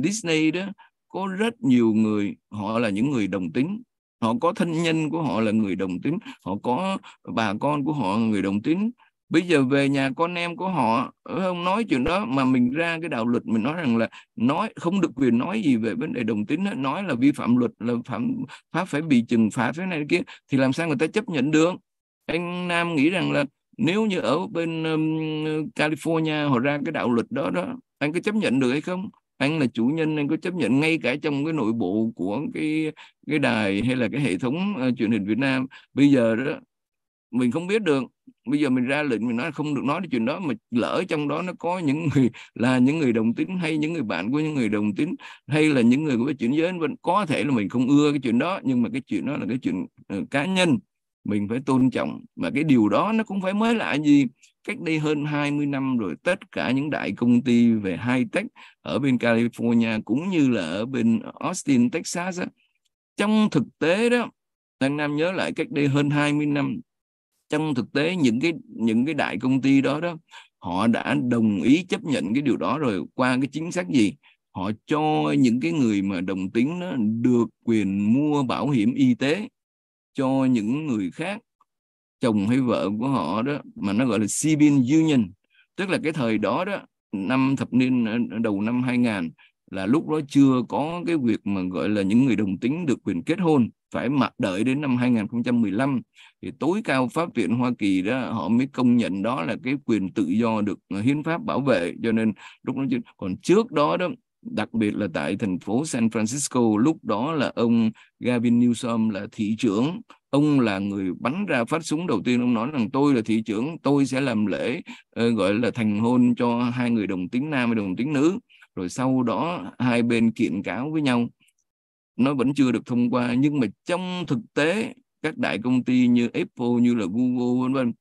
Disney đó có rất nhiều người họ là những người đồng tính họ có thân nhân của họ là người đồng tính họ có bà con của họ là người đồng tính bây giờ về nhà con em của họ ờ, không nói chuyện đó mà mình ra cái đạo luật mình nói rằng là nói không được quyền nói gì về vấn đề đồng tính nói là vi phạm luật là phạm pháp phải bị trừng phạt thế này kia thì làm sao người ta chấp nhận được anh nam nghĩ rằng là nếu như ở bên um, California họ ra cái đạo luật đó đó anh có chấp nhận được hay không anh là chủ nhân anh có chấp nhận ngay cả trong cái nội bộ của cái cái đài hay là cái hệ thống uh, truyền hình Việt Nam bây giờ đó mình không biết được bây giờ mình ra lệnh mình nói không được nói cái chuyện đó mà lỡ trong đó nó có những người là những người đồng tính hay những người bạn của những người đồng tính hay là những người của chuyển giới vẫn có thể là mình không ưa cái chuyện đó nhưng mà cái chuyện đó là cái chuyện uh, cá nhân mình phải tôn trọng mà cái điều đó nó cũng phải mới lạ gì cách đây hơn 20 năm rồi tất cả những đại công ty về high tech ở bên California cũng như là ở bên Austin Texas á, trong thực tế đó anh Nam nhớ lại cách đây hơn 20 năm trong thực tế những cái những cái đại công ty đó đó họ đã đồng ý chấp nhận cái điều đó rồi qua cái chính sách gì họ cho những cái người mà đồng tính đó được quyền mua bảo hiểm y tế cho những người khác chồng hay vợ của họ đó mà nó gọi là civil union tức là cái thời đó đó năm thập niên ờ, đầu năm 2000 là lúc đó chưa có cái việc mà gọi là những người đồng tính được quyền kết hôn phải mặc đợi đến năm 2015 thì tối cao pháp viện Hoa Kỳ đó họ mới công nhận đó là cái quyền tự do được ờ, hiến pháp bảo vệ cho nên lúc đó còn trước đó đó đặc biệt là tại thành phố San Francisco lúc đó là ông Gavin Newsom là thị trưởng ông là người bắn ra phát súng đầu tiên ông nói rằng tôi là thị trưởng tôi sẽ làm lễ ờ, gọi là thành hôn cho hai người đồng tính nam và đồng tính nữ rồi sau đó hai bên kiện cáo với nhau nó vẫn chưa được thông qua nhưng mà trong thực tế các đại công ty như Apple như là Google vân vân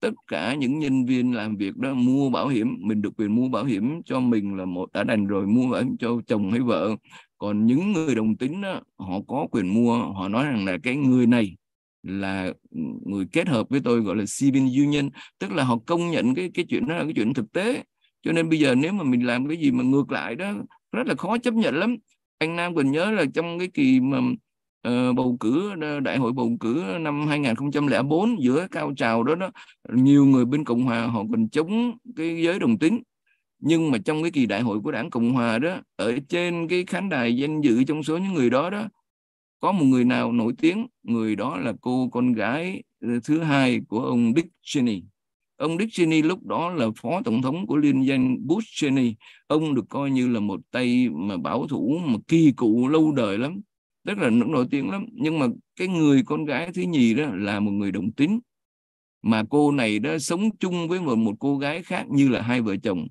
tất cả những nhân viên làm việc đó mua bảo hiểm mình được quyền mua bảo hiểm cho mình là một đã đành rồi mua bảo hiểm cho chồng hay vợ còn những người đồng tính đó, họ có quyền mua họ nói rằng là cái người này là người kết hợp với tôi gọi là civil union tức là họ công nhận cái cái chuyện đó là cái chuyện thực tế cho nên bây giờ nếu mà mình làm cái gì mà ngược lại đó rất là khó chấp nhận lắm anh Nam còn nhớ là trong cái kỳ mà Ờ, bầu cử ờ, đại hội bầu cử năm 2004 giữa cao trào đó đó nhiều người bên cộng hòa họ còn chống cái giới đồng tính nhưng mà trong cái kỳ đại hội của đảng cộng hòa đó ở trên cái khán đài danh dự trong số những người đó đó có một người nào nổi tiếng người đó là cô con gái ờ, thứ hai của ông Dick Cheney ông Dick Cheney lúc đó là phó tổng thống của liên danh Bush Cheney ông được coi như là một tay mà bảo thủ mà kỳ cụ lâu đời lắm rất là nổi tiếng lắm nhưng mà cái người con gái thứ nhì đó là một người đồng tính mà cô này đó sống chung với một, một cô gái khác như là hai vợ chồng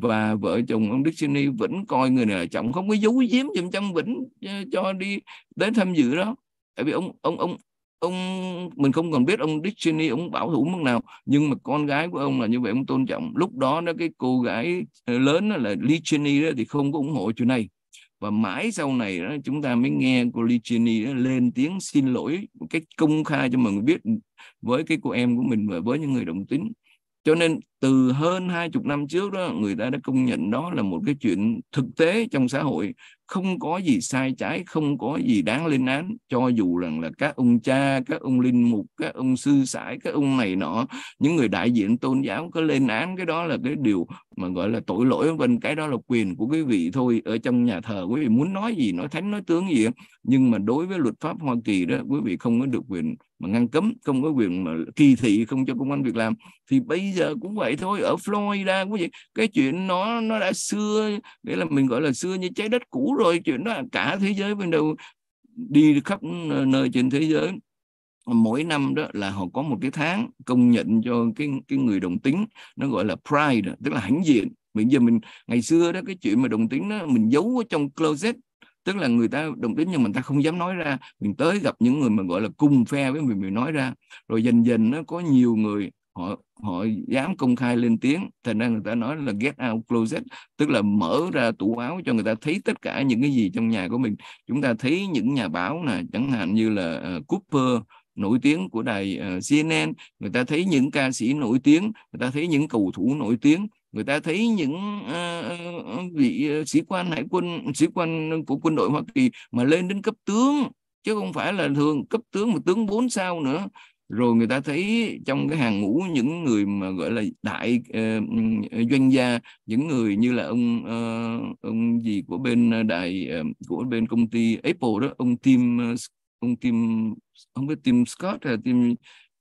và vợ chồng ông Dixony vẫn coi người này là chồng không có giấu giếm dùm trong vĩnh cho đi đến tham dự đó tại vì ông ông ông ông mình không còn biết ông Dick Cheney ông bảo thủ mức nào nhưng mà con gái của ông là như vậy ông tôn trọng lúc đó đó cái cô gái ờ, lớn là Lee Cheney đó thì không có ủng hộ chuyện này và mãi sau này đó chúng ta mới nghe cô Ligini lên tiếng xin lỗi một cách công khai cho mọi người biết với cái cô em của mình và với những người đồng tính cho nên từ hơn hai chục năm trước đó người ta đã công nhận đó là một cái chuyện thực tế trong xã hội không có gì sai trái không có gì đáng lên án cho dù rằng là các ông cha các ông linh mục các ông sư sãi các ông này nọ những người đại diện tôn giáo có lên án cái đó là cái điều mà gọi là tội lỗi vân cái đó là quyền của quý vị thôi ở trong nhà thờ quý vị muốn nói gì nói thánh nói tướng gì nhưng mà đối với luật pháp Hoa Kỳ đó quý vị không có được quyền mà ngăn cấm không có quyền mà kỳ thị không cho công an việc làm thì bây giờ cũng vậy thôi ở Florida quý vị cái chuyện nó nó đã xưa nghĩa là mình gọi là xưa như trái đất cũ rồi chuyện đó cả thế giới bên đầu đi khắp ờ, nơi trên thế giới mỗi năm đó là họ có một cái tháng công nhận cho cái cái người đồng tính nó gọi là pride tức là hãnh diện bây giờ mình ngày xưa đó cái chuyện mà đồng tính đó mình giấu ở trong closet tức là người ta đồng tính nhưng mà người ta không dám nói ra mình tới gặp những người mà gọi là cùng phe với mình mình nói ra rồi dần dần nó có nhiều người họ họ dám công khai lên tiếng thành ra người ta nói là get out closet tức là mở ra tủ áo cho người ta thấy tất cả những cái gì trong nhà của mình chúng ta thấy những nhà báo nè chẳng hạn như là ờ, Cooper nổi tiếng của đài uh, ờ, CNN người ta thấy những ca sĩ nổi tiếng người ta thấy những cầu thủ nổi tiếng người ta thấy những uh, vị sĩ quan hải quân sĩ quan của quân đội Hoa Kỳ mà lên đến cấp tướng chứ không phải là thường cấp tướng mà tướng 4 sao nữa rồi người ta thấy trong cái hàng ngũ những người mà gọi là đại uh, doanh gia những người như là ông uh, ông gì của bên đại uh, của bên công ty Apple đó ông Tim ông tìm không biết tìm Scott hay tìm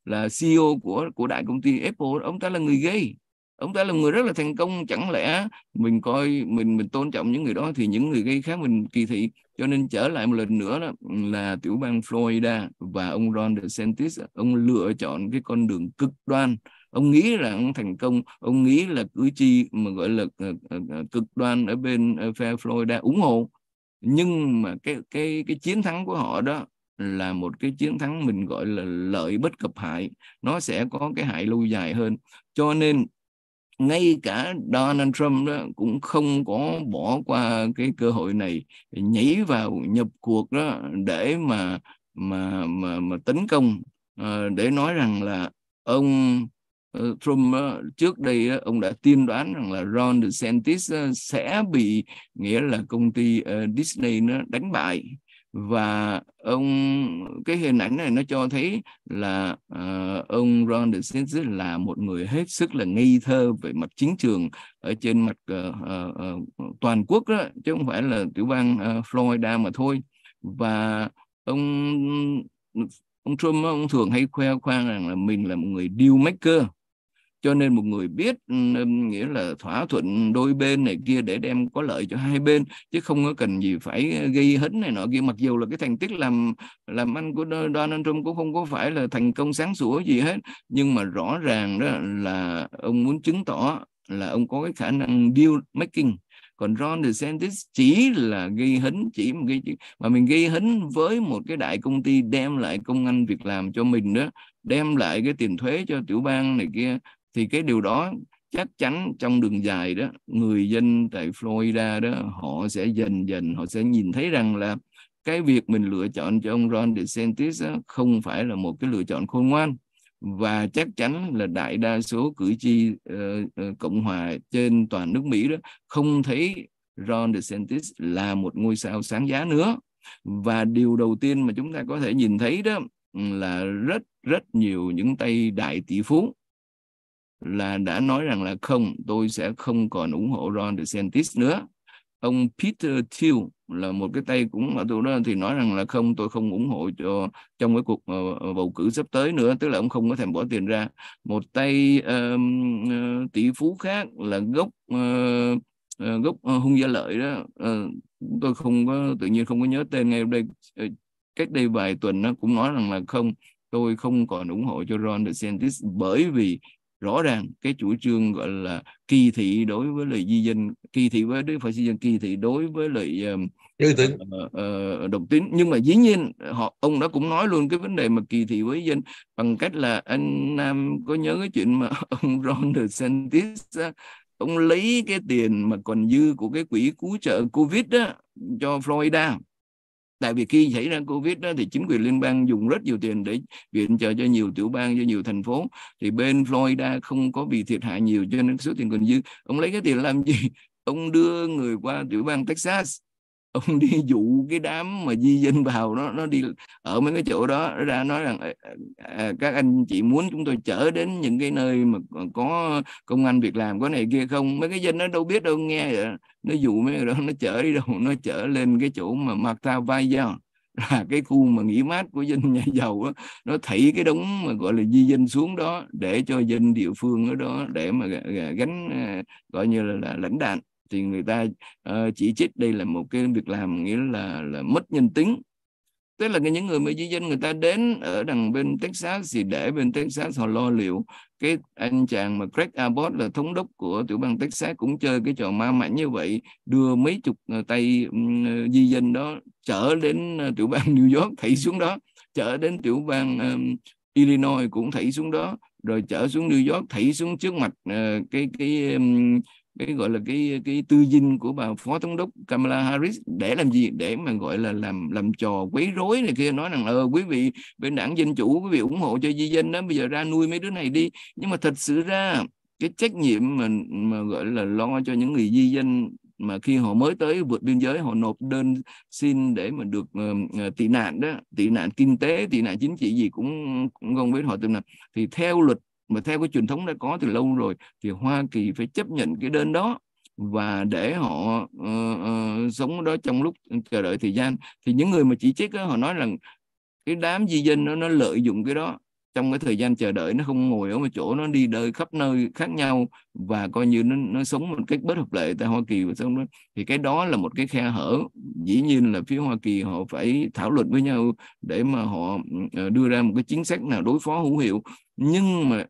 là CEO của của đại công ty Apple ông ta là người gay ông ta là người rất là thành công chẳng lẽ mình coi mình mình tôn trọng những người đó thì những người gây khác mình kỳ thị cho nên trở lại một lần nữa đó là tiểu bang Florida và ông Ron DeSantis ông lựa chọn cái con đường cực đoan ông nghĩ là ông thành công ông nghĩ là cử tri mà gọi là ờ, ờ, ờ, cực đoan ở bên phe Florida ủng hộ nhưng mà cái cái cái chiến thắng của họ đó là một cái chiến thắng mình gọi là lợi bất cập hại nó sẽ có cái hại lâu dài hơn cho nên ngay cả Donald Trump đó cũng không có bỏ qua cái cơ hội này nhảy vào nhập cuộc đó để mà mà mà mà tấn công ờ, để nói rằng là ông ờ, Trump trước đây ông đã tiên đoán rằng là Ron DeSantis ờ, sẽ bị nghĩa là công ty Disney nó đánh bại và ông cái hình ảnh này nó cho thấy là uh, ông Ron DeSantis là một người hết sức là nghi thơ về mặt chính trường ở trên mặt uh, uh, uh, toàn quốc đó chứ không phải là tiểu bang uh, Florida mà thôi và ông ông Trump ông thường hay khoe khoang rằng là mình là một người deal maker cho nên một người biết nghĩa là thỏa thuận đôi bên này kia để đem có lợi cho hai bên chứ không có cần gì phải ờ, gây hấn này nọ kia mặc dù là cái thành tích làm làm anh của Donald Trump cũng không có phải là thành công sáng sủa gì hết nhưng mà rõ ràng đó là ông muốn chứng tỏ là ông có cái khả năng deal making còn Ron DeSantis chỉ là gây hấn chỉ một cái mà mình gây hấn với một cái đại công ty đem lại công ăn việc làm cho mình đó đem lại cái tiền thuế cho tiểu bang này kia thì cái điều đó chắc chắn trong đường dài đó người dân tại Florida đó họ sẽ dần dần họ sẽ nhìn thấy rằng là cái việc mình lựa chọn cho ông Ron DeSantis đó, không phải là một cái lựa chọn khôn ngoan và chắc chắn là đại đa số cử tri uh, cộng hòa trên toàn nước Mỹ đó không thấy Ron DeSantis là một ngôi sao sáng giá nữa và điều đầu tiên mà chúng ta có thể nhìn thấy đó là rất rất nhiều những tay đại tỷ phú là đã nói rằng là không, tôi sẽ không còn ủng hộ Ron DeSantis nữa. Ông Peter Thiel là một cái tay cũng ở tụ đó thì nói rằng là không tôi không ủng hộ cho trong cái cuộc uh, bầu cử sắp tới nữa tức là ông không có thèm bỏ tiền ra một tay uh, tỷ phú khác là gốc uh, gốc hung gia lợi đó tôi không có tự nhiên không có nhớ tên ngay đây cách đây vài tuần nó cũng nói rằng là không tôi không còn ủng hộ cho Ron DeSantis bởi vì rõ ràng cái chủ trương gọi là kỳ thị đối với lời di dân kỳ thị với đức phật di dân kỳ thị đối với lời uh, tính. Uh, độc tính nhưng mà dĩ nhiên họ ông đã cũng nói luôn cái vấn đề mà kỳ thị với dân bằng cách là anh nam có nhớ cái chuyện mà ông Ron DeSantis ông lấy cái tiền mà còn dư của cái quỹ cứu trợ covid đó cho Florida tại vì khi xảy ra covid đó thì chính quyền liên bang dùng rất nhiều tiền để viện trợ cho nhiều tiểu bang cho nhiều thành phố thì bên Florida không có bị thiệt hại nhiều cho nên số tiền còn dư ông lấy cái tiền làm gì ông đưa người qua tiểu bang Texas ông đi dụ cái đám mà di dân vào nó nó đi ở mấy cái chỗ đó ra nói rằng các anh chị muốn chúng tôi chở đến những cái nơi mà có công an việc làm có này kia không mấy cái dân nó đâu biết đâu nghe vậy. nó dụ mấy người đó nó chở đi đâu nó chở lên cái chỗ mà mặt vai Vaya là cái khu mà nghỉ mát của dân nhà giàu đó, nó thảy cái đống mà gọi là di dân xuống đó để cho dân địa phương ở đó để mà ờ, gánh ờ, gọi như là, là lãnh đạn thì người ta uh, chỉ trích đây là một cái việc làm nghĩa là là mất nhân tính tức là cái những người Mỹ di dân người ta đến ở đằng bên Texas thì để bên Texas họ lo liệu cái anh chàng mà Craig Abbott là thống đốc của tiểu bang Texas cũng chơi cái trò ma mãnh như vậy đưa mấy chục ờ, tay ờ, di dân đó chở đến tiểu bang New York thảy ừ. xuống đó chở đến tiểu bang um, Illinois cũng thảy xuống đó rồi chở xuống New York thảy xuống trước mặt uh, cái cái um, cái gọi là cái cái tư dinh của bà phó thống đốc Kamala Harris để làm gì để mà gọi là làm làm trò quấy rối này kia nói rằng ờ quý vị bên đảng dân chủ quý vị ủng hộ cho di dân đó bây giờ ra nuôi mấy đứa này đi nhưng mà thật sự ra cái trách nhiệm mà mà gọi là lo cho những người di dân mà khi họ mới tới vượt biên giới họ nộp đơn xin để mà được uh, tị nạn đó tị nạn kinh tế tị nạn chính trị gì cũng, cũng không biết họ tị nạn thì theo luật mà theo cái truyền thống đã có từ lâu rồi thì Hoa Kỳ phải chấp nhận cái đơn đó và để họ uh, uh, sống đó trong lúc chờ đợi thời gian thì những người mà chỉ trích đó, họ nói rằng cái đám di dân nó nó lợi dụng cái đó trong cái thời gian chờ đợi nó không ngồi ở một chỗ nó đi đời khắp nơi khác nhau và coi như nó, nó sống một cách bất hợp lệ tại Hoa Kỳ và sống đó thì cái đó là một cái khe hở dĩ nhiên là phía Hoa Kỳ họ phải thảo luận với nhau để mà họ ừ, ờ, đưa ra một cái chính sách nào đối phó hữu hiệu nhưng mà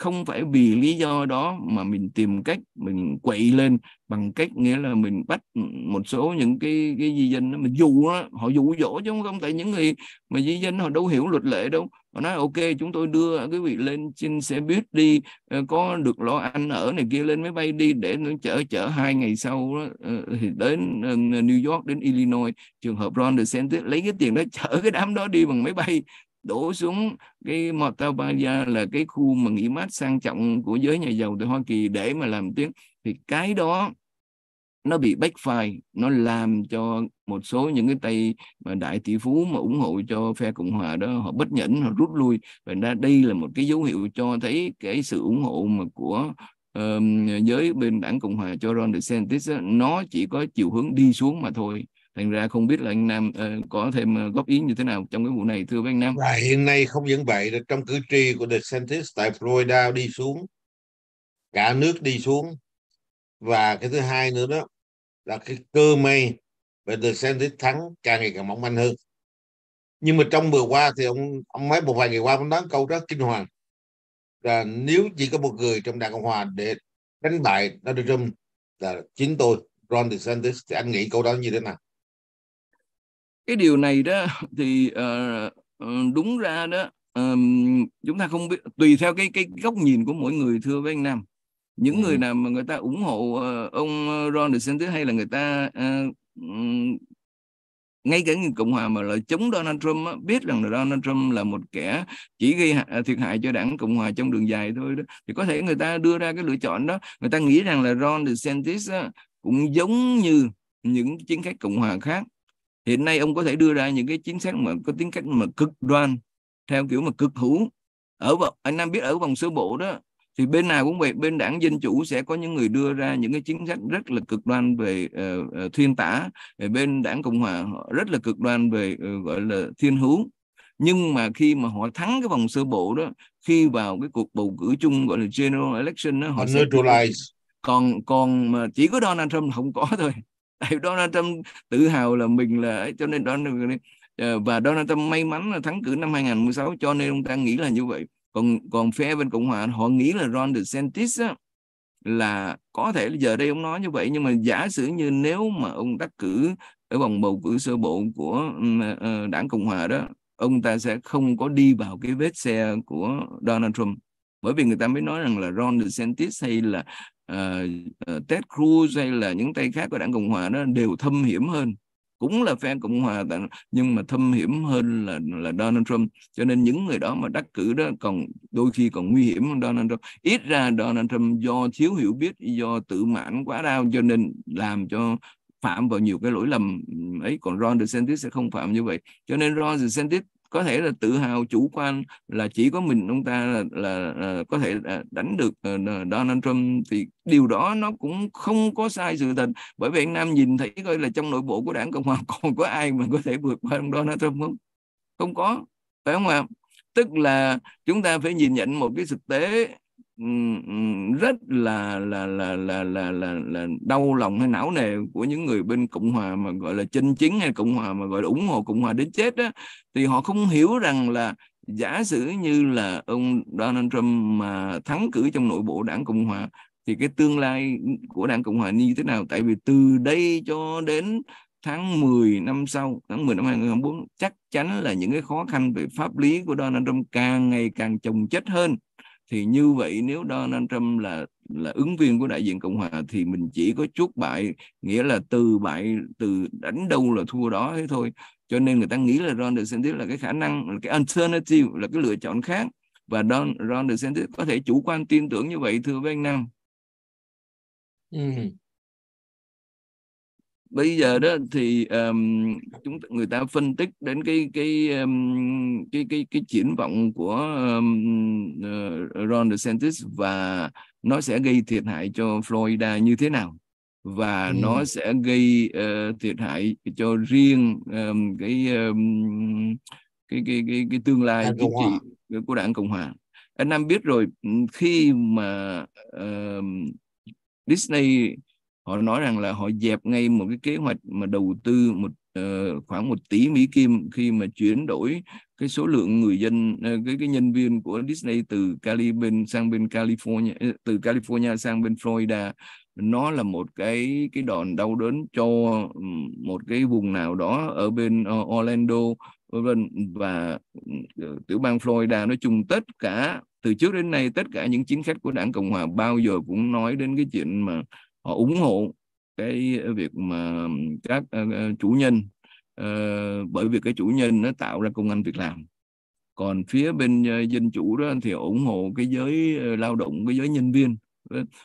không phải vì lý do đó mà mình tìm cách mình quậy lên bằng cách nghĩa là mình bắt một số những cái cái di dân đó mình dụ đó, họ dụ dỗ chứ không tại những người mà di dân họ đâu hiểu luật lệ đâu họ nói ok chúng tôi đưa quý vị lên trên xe buýt đi ờ, có được lo ăn ở này kia lên máy bay đi để nó chở chở hai ngày sau đó, ờ, thì đến ờ, New York đến Illinois trường hợp Ron DeSantis lấy cái tiền đó chở cái đám đó đi bằng máy bay đổ xuống cái Montebello là cái khu mà nghỉ mát sang trọng của giới nhà giàu từ Hoa Kỳ để mà làm tiếng thì cái đó nó bị backfire nó làm cho một số những cái tay mà đại tỷ phú mà ủng hộ cho phe cộng hòa đó họ bất nhẫn họ rút lui và ra đây là một cái dấu hiệu cho thấy cái sự ủng hộ mà của um, giới bên đảng cộng hòa cho Ron DeSantis đó, nó chỉ có chiều hướng đi xuống mà thôi thành ra không biết là anh Nam uh, có thêm ờ, góp ý như thế nào trong cái vụ này thưa với anh Nam và hiện nay không những vậy trong cử tri của DeSantis tại Florida đi xuống cả nước đi xuống và cái thứ hai nữa đó là cái cơ may về DeSantis thắng càng ngày càng mỏng manh hơn nhưng mà trong vừa qua thì ông ông mấy một vài ngày qua cũng nói câu rất kinh hoàng là nếu chỉ có một người trong đảng cộng hòa để đánh bại Donald Trump là chính tôi Ron DeSantis thì anh nghĩ câu đó như thế nào cái điều này đó thì uh, đúng ra đó um, chúng ta không biết tùy theo cái cái góc nhìn của mỗi người thưa với anh Nam những ừ. người nào mà người ta ủng hộ uh, ông Ron DeSantis hay là người ta uh, ngay cả người cộng hòa mà lại chống Donald Trump á, biết rằng ừ. Donald Trump là một kẻ chỉ gây à, thiệt hại cho đảng cộng hòa trong đường dài thôi đó thì có thể người ta đưa ra cái lựa chọn đó người ta nghĩ rằng là Ron DeSantis á, cũng giống như những chính khách cộng hòa khác hiện nay ông có thể đưa ra những cái chính sách mà có tính cách mà cực đoan theo kiểu mà cực hữu ở vòng anh Nam biết ở vòng sơ bộ đó thì bên nào cũng vậy bên đảng dân chủ sẽ có những người đưa ra những cái chính sách rất là cực đoan về uh, thiên tả ờ, bên đảng cộng hòa họ rất là cực đoan về uh, gọi là thiên hữu nhưng mà khi mà họ thắng cái vòng sơ bộ đó khi vào cái cuộc bầu cử chung gọi là general election đó họ And sẽ neutralize còn còn mà chỉ có Donald Trump không có thôi tại Donald Trump tự hào là mình là cho nên Donald ờ, và Donald Trump may mắn là thắng cử năm 2016 cho nên ông ta nghĩ là như vậy còn còn phe bên cộng hòa họ nghĩ là Ron DeSantis á, là có thể giờ đây ông nói như vậy nhưng mà giả sử như nếu mà ông đắc cử ở vòng bầu cử sơ bộ của ờ, đảng cộng hòa đó ông ta sẽ không có đi vào cái vết xe của Donald Trump bởi vì người ta mới nói rằng là Ron DeSantis hay là uh, Ted Cruz hay là những tay khác của đảng Cộng hòa đó đều thâm hiểm hơn cũng là phe cộng hòa nhưng mà thâm hiểm hơn là là Donald Trump cho nên những người đó mà đắc cử đó còn đôi khi còn nguy hiểm hơn Donald Trump ít ra Donald Trump do thiếu hiểu biết do tự mãn quá đau cho nên làm cho phạm vào nhiều cái lỗi lầm ấy còn Ron DeSantis sẽ không phạm như vậy cho nên Ron DeSantis có thể là tự hào chủ quan là chỉ có mình ông ta là, là, là có thể à, đánh được ờ, Donald Trump thì điều đó nó cũng không có sai sự thật bởi vì anh Nam nhìn thấy coi là trong nội bộ của đảng Cộng hòa còn có ai mà có thể vượt qua ông Donald Trump không không có phải không ạ tức là chúng ta phải nhìn nhận một cái thực tế rất là là là là là là, là đau lòng hay não nề của những người bên cộng hòa mà gọi là chân chính hay cộng hòa mà gọi là ủng hộ cộng hòa đến chết đó, thì họ không hiểu rằng là giả sử như là ông Donald Trump mà thắng cử trong nội bộ đảng cộng hòa thì cái tương lai của đảng cộng hòa như thế nào tại vì từ đây cho đến tháng 10 năm sau, tháng 10 năm 2024 chắc chắn là những cái khó khăn về pháp lý của Donald Trump càng ngày càng chồng chất hơn thì như vậy nếu Donald Trump là là ứng viên của đại diện Cộng hòa thì mình chỉ có chút bại nghĩa là từ bại từ đánh đâu là thua đó thế thôi cho nên người ta nghĩ là Ron DeSantis là cái khả năng là cái alternative là cái lựa chọn khác và Don, Ron DeSantis có thể chủ quan tin tưởng như vậy thưa với anh Nam. Ừ bây giờ ừ. đó thì um, chúng người ta phân tích đến cái cái um, cái cái cái triển vọng của um, Ron DeSantis và nó sẽ gây thiệt hại cho Florida như thế nào và ừ. nó sẽ gây uh, thiệt hại cho riêng um, cái, um, cái cái cái cái tương lai chính trị của đảng cộng hòa anh nam biết rồi khi mà uh, Disney họ nói rằng là họ dẹp ngay một cái kế hoạch mà đầu tư một ờ, khoảng một tỷ mỹ kim khi mà chuyển đổi cái số lượng người dân ờ, cái cái nhân viên của Disney từ Cali bên sang bên California ờ, từ California sang bên Florida nó là một cái cái đòn đau đớn cho một cái vùng nào đó ở bên uh, Orlando và ừ, tiểu bang Florida nói chung tất cả từ trước đến nay tất cả những chính khách của đảng Cộng hòa bao giờ cũng nói đến cái chuyện mà họ ủng hộ cái việc mà các ờ, ờ, chủ nhân ờ, bởi vì cái chủ nhân nó tạo ra công ăn việc làm còn phía bên dân chủ đó thì ủng hộ cái giới lao động cái giới nhân viên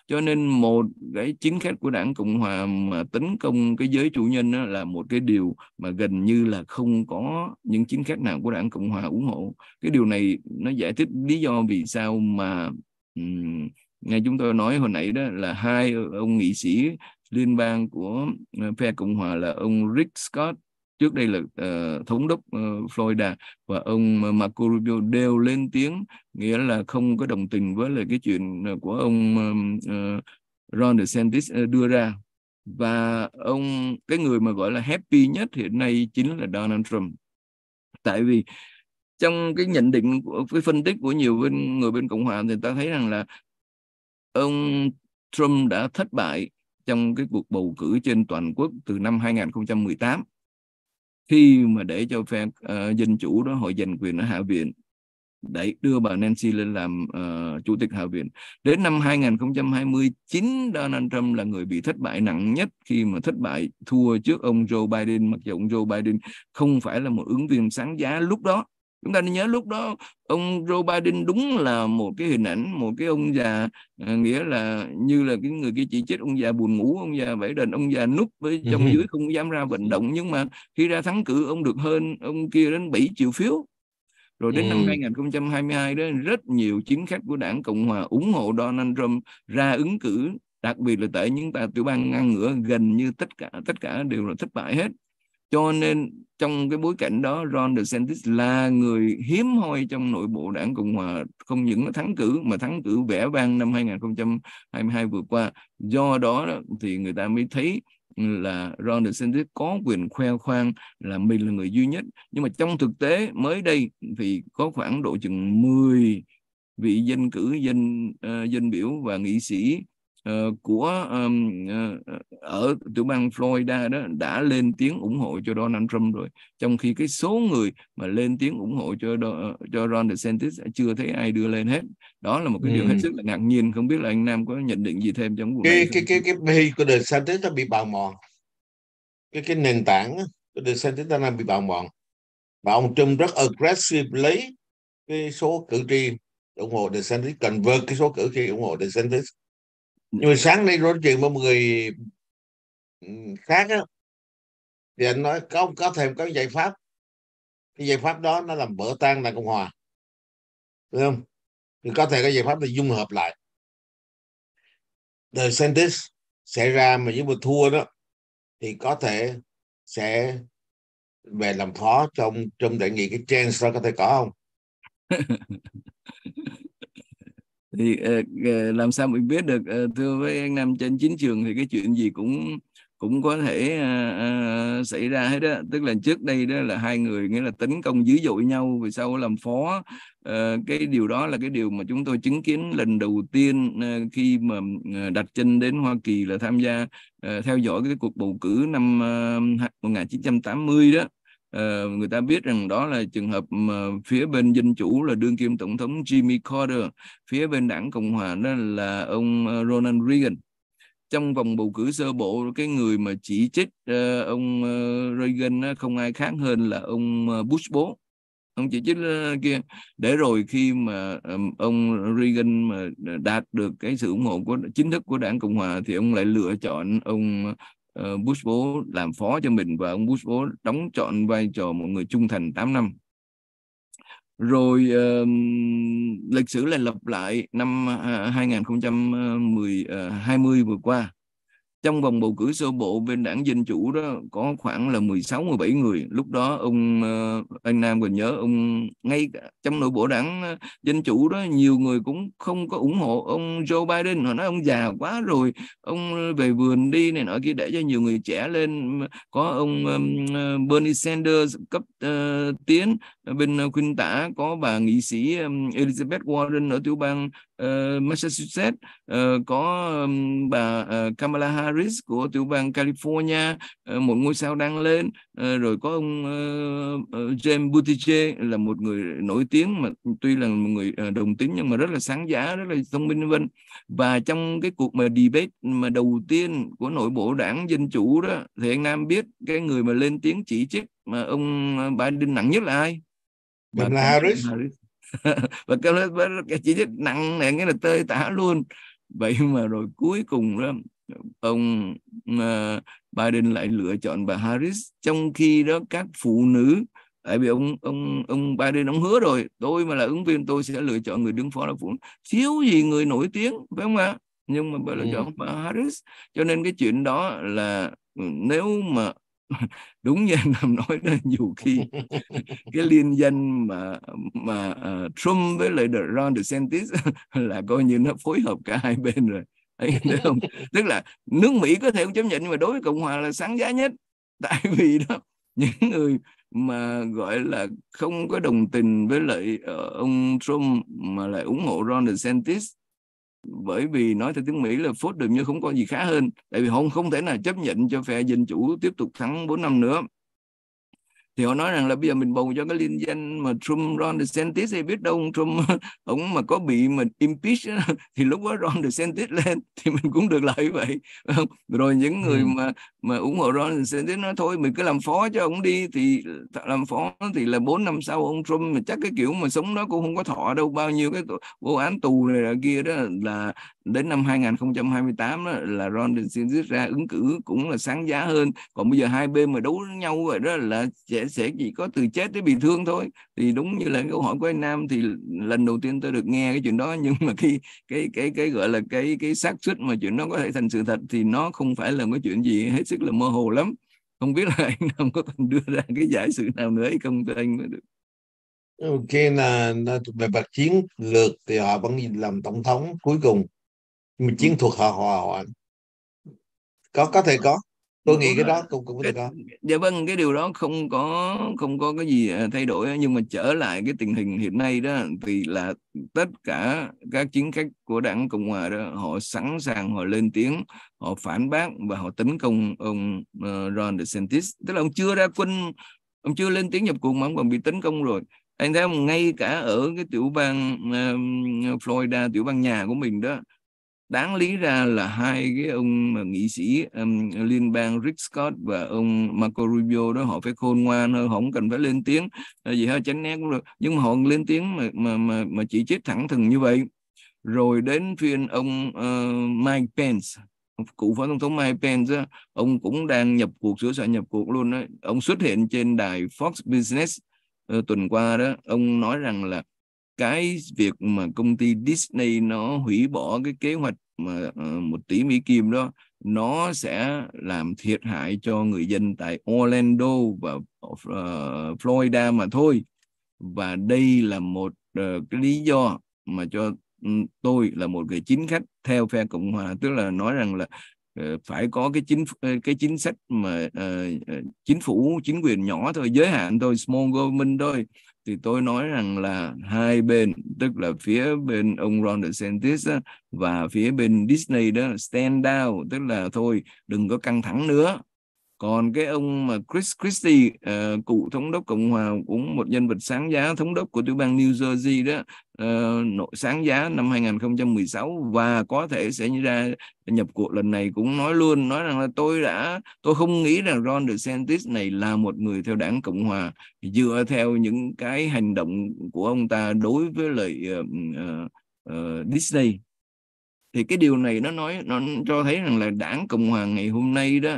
cho nên một cái chính khách của đảng cộng hòa mà tấn công cái giới chủ nhân đó là một cái điều mà gần như là không có những chính khách nào của đảng cộng hòa ủng hộ cái điều này nó giải thích lý do vì sao mà um, nghe chúng tôi nói hồi nãy đó là hai ông nghị sĩ liên bang của ờ, phe cộng hòa là ông Rick Scott trước đây là uh, thống đốc uh, Florida và ông Marco Rubio đều lên tiếng nghĩa là không có đồng tình với lại cái chuyện của ông uh, Ron DeSantis đưa ra và ông cái người mà gọi là happy nhất hiện nay chính là Donald Trump tại vì trong cái nhận định của cái phân tích của nhiều bên người bên cộng hòa thì ta thấy rằng là ông Trump đã thất bại trong cái cuộc bầu cử trên toàn quốc từ năm 2018 khi mà để cho phe uh, ờ, dân chủ đó hội giành quyền ở Hạ viện để đưa bà Nancy lên làm uh, chủ tịch Hạ viện. Đến năm 2020, chính Donald Trump là người bị thất bại nặng nhất khi mà thất bại thua trước ông Joe Biden, mặc dù ông Joe Biden không phải là một ứng viên sáng giá lúc đó chúng ta nhớ lúc đó ông Joe Biden đúng là một cái hình ảnh một cái ông già ờ, nghĩa là như là cái người kia chỉ chết ông già buồn ngủ ông già vẫy đền ông già núp với ừ trong dưới không dám ra vận động nhưng mà khi ra thắng cử ông được hơn ông kia đến 7 triệu phiếu rồi đến ừ. năm 2022 đó rất nhiều chính khách của đảng Cộng hòa ủng hộ Donald Trump ra ứng cử đặc biệt là tại những tại tiểu bang ngang ngửa gần như tất cả tất cả đều là thất bại hết cho nên trong cái bối cảnh đó Ron DeSantis là người hiếm hoi trong nội bộ đảng Cộng Hòa không những thắng cử mà thắng cử vẻ vang năm 2022 vừa qua do đó thì người ta mới thấy là Ron DeSantis có quyền khoe khoang là mình là người duy nhất nhưng mà trong thực tế mới đây thì có khoảng độ chừng 10 vị dân cử dân uh, ờ, dân biểu và nghị sĩ uh, của um, uh, ở tiểu bang Florida đó đã lên tiếng ủng hộ cho Donald Trump rồi trong khi cái số người mà lên tiếng ủng hộ cho Do, cho Ron DeSantis chưa thấy ai đưa lên hết đó là một cái ừ. điều hết ừ. sức là ngạc nhiên không biết là anh Nam có nhận định gì thêm trong vụ cái, này cái cái cái base của DeSantis nó bị bào mòn cái cái nền tảng của DeSantis nó bị bào mòn và ông Trump rất aggressive lấy cái số cử tri ủng hộ DeSantis cần vượt cái số cử tri ủng hộ DeSantis nhưng mà sáng nay nói chuyện với một người ừ, khác á thì anh nói có có thêm có giải pháp cái giải pháp đó nó làm vỡ tan đảng cộng hòa đúng không thì có thể cái giải pháp là dung hợp lại The Sanders xảy ra mà nếu mà thua đó thì có thể sẽ về làm phó trong trong đại nghị cái chance đó có thể có không thì ờ, ờ, làm sao mình biết được ờ, thưa với anh Nam trên chiến trường thì cái chuyện gì cũng cũng có thể uh, xảy ra hết đó tức là trước đây đó là hai người nghĩa là tấn công dữ dội nhau vì sao làm phó uh, cái điều đó là cái điều mà chúng tôi chứng kiến lần đầu tiên uh, khi mà đặt chân đến Hoa Kỳ là tham gia uh, theo dõi cái cuộc bầu cử năm uh, 1980 đó Ờ, người ta biết rằng đó là trường hợp mà phía bên dân chủ là đương kim tổng thống Jimmy Carter phía bên đảng cộng hòa đó là ông ờ, Ronald Reagan trong vòng bầu cử sơ bộ cái người mà chỉ trích uh, ông uh, Reagan không ai khác hơn là ông Bush bố ông chỉ trích kia để rồi khi mà ông Reagan mà đạt được cái sự ủng hộ của chính thức của đảng Cộng hòa thì ông lại lựa chọn ông Ờ, Bush bố làm phó cho mình và ông Bush bố đóng chọn vai trò một người trung thành 8 năm rồi uh, lịch sử lại lập lại năm uh, 2020 uh, vừa qua trong vòng bầu cử sơ bộ bên đảng dân chủ đó có khoảng là 16 17 người lúc đó ông ờ, anh Nam Quỳnh nhớ ông ngay cả trong nội bộ đảng ờ, dân chủ đó nhiều người cũng không có ủng hộ ông Joe Biden họ nói ông già quá rồi ông về vườn đi này nọ kia để cho nhiều người trẻ lên có ông ờ, Bernie Sanders cấp uh, tiến bên khuyên tả có bà nghị sĩ Elizabeth Warren ở tiểu bang uh, Massachusetts uh, có um, bà uh, Kamala Harris của tiểu bang California uh, một ngôi sao đang lên uh, rồi có ông uh, James Buttigieg là một người nổi tiếng mà tuy là một người uh, đồng tính nhưng mà rất là sáng giá rất là thông minh vân và trong cái cuộc mà debate mà đầu tiên của nội bộ đảng dân chủ đó thì anh Nam biết cái người mà lên tiếng chỉ trích mà ông Biden nặng nhất là ai? Bà Kamala Harris. Harris và cái, cái chỉ trích nặng này nghĩa là tơi tả luôn vậy mà rồi cuối cùng đó ông ờ, Biden lại lựa chọn bà Harris trong khi đó các phụ nữ tại vì ông ông ông Biden ông hứa rồi tôi mà là ứng viên tôi sẽ lựa chọn người đứng phó là phụ nữ thiếu gì người nổi tiếng phải không ạ nhưng mà bà lựa ừ. chọn bà Harris cho nên cái chuyện đó là ừ, nếu mà đúng như anh Nam nói đó nhiều khi cái liên danh mà mà uh, Trump với lại The Ron DeSantis là coi như nó phối hợp cả hai bên rồi Đấy, thấy không tức là nước Mỹ có thể không chấp nhận nhưng mà đối với Cộng hòa là sáng giá nhất tại vì đó những người mà gọi là không có đồng tình với lại uh, ông Trump mà lại ủng hộ Ron DeSantis bởi vì nói theo tiếng Mỹ là phốt đường như không có gì khá hơn tại vì họ không, thể nào chấp nhận cho phe dân chủ tiếp tục thắng 4 năm nữa thì họ nói rằng là bây giờ mình bầu cho cái liên danh mà Trump Ron DeSantis hay biết đâu Trump ông mà có bị mà impeach thì lúc đó Ron DeSantis lên thì mình cũng được lợi vậy rồi những người ừ. mà mà ủng hộ Ron DeSantis nói thôi mình cứ làm phó cho ông đi thì làm phó thì là 4 năm sau ông Trump mà chắc cái kiểu mà sống nó cũng không có thọ đâu bao nhiêu cái vụ án tù này là kia đó là đến năm 2028 đó là Ron DeSantis ra ứng cử cũng là sáng giá hơn còn bây giờ hai bên mà đấu nhau vậy đó là sẽ sẽ chỉ có từ chết tới bị thương thôi thì đúng như là câu hỏi của anh Nam thì lần đầu tiên tôi được nghe cái chuyện đó nhưng mà khi cái cái cái gọi là cái cái xác suất mà chuyện nó có thể thành sự thật thì nó không phải là một cái chuyện gì hết sức sức là mơ hồ lắm không biết là anh không có còn đưa ra cái giải sự nào nữa hay không cho anh mới được Ok là, là về mặt chiến lược thì họ vẫn làm tổng thống cuối cùng nhưng mà chiến ừ. thuật họ hòa hoãn có có thể có tôi nghĩ cái đó cũng cũng có thể có dạ vâng cái điều đó không có không có cái gì à, thay đổi nhưng mà trở lại cái tình hình hiện nay đó thì là tất cả các chính khách của đảng cộng hòa đó họ sẵn sàng họ lên tiếng họ phản bác và họ tấn công ông ờ, Ron DeSantis tức là ông chưa ra quân ông chưa lên tiếng nhập cuộc mà ông còn bị tấn công rồi anh thấy không ngay cả ở cái tiểu bang uh, Florida tiểu bang nhà của mình đó đáng lý ra là hai cái ông nghị sĩ um, liên bang Rick Scott và ông Marco Rubio đó họ phải khôn ngoan hơn không cần phải lên tiếng ờ, gì hết tránh né cũng được nhưng mà họ lên tiếng mà mà mà, mà chỉ trích thẳng thừng như vậy rồi đến phiên ông uh, Mike Pence cụ phó tổng thống Mike Pence đó, ông cũng đang nhập cuộc sửa soạn nhập cuộc luôn đó. ông xuất hiện trên đài Fox Business uh, tuần qua đó ông nói rằng là cái việc mà công ty Disney nó hủy bỏ cái kế hoạch mà uh, một tỷ mỹ kim đó nó sẽ làm thiệt hại cho người dân tại Orlando và uh, Florida mà thôi và đây là một uh, cái lý do mà cho tôi là một người chính khách theo phe cộng hòa tức là nói rằng là ờ, phải có cái chính ờ, cái chính sách mà uh, chính phủ chính quyền nhỏ thôi giới hạn thôi small government thôi thì tôi nói rằng là hai bên tức là phía bên ông Ron DeSantis đó, và phía bên Disney đó stand down tức là thôi đừng có căng thẳng nữa còn cái ông mà Chris Christie uh, cựu thống đốc cộng hòa cũng một nhân vật sáng giá thống đốc của tiểu bang New Jersey đó uh, nội sáng giá năm 2016 và có thể sẽ như ra nhập cuộc lần này cũng nói luôn nói rằng là tôi đã tôi không nghĩ rằng Ron DeSantis này là một người theo đảng cộng hòa dựa theo những cái hành động của ông ta đối với lại uh, uh, Disney thì cái điều này nó nói nó cho thấy rằng là đảng cộng hòa ngày hôm nay đó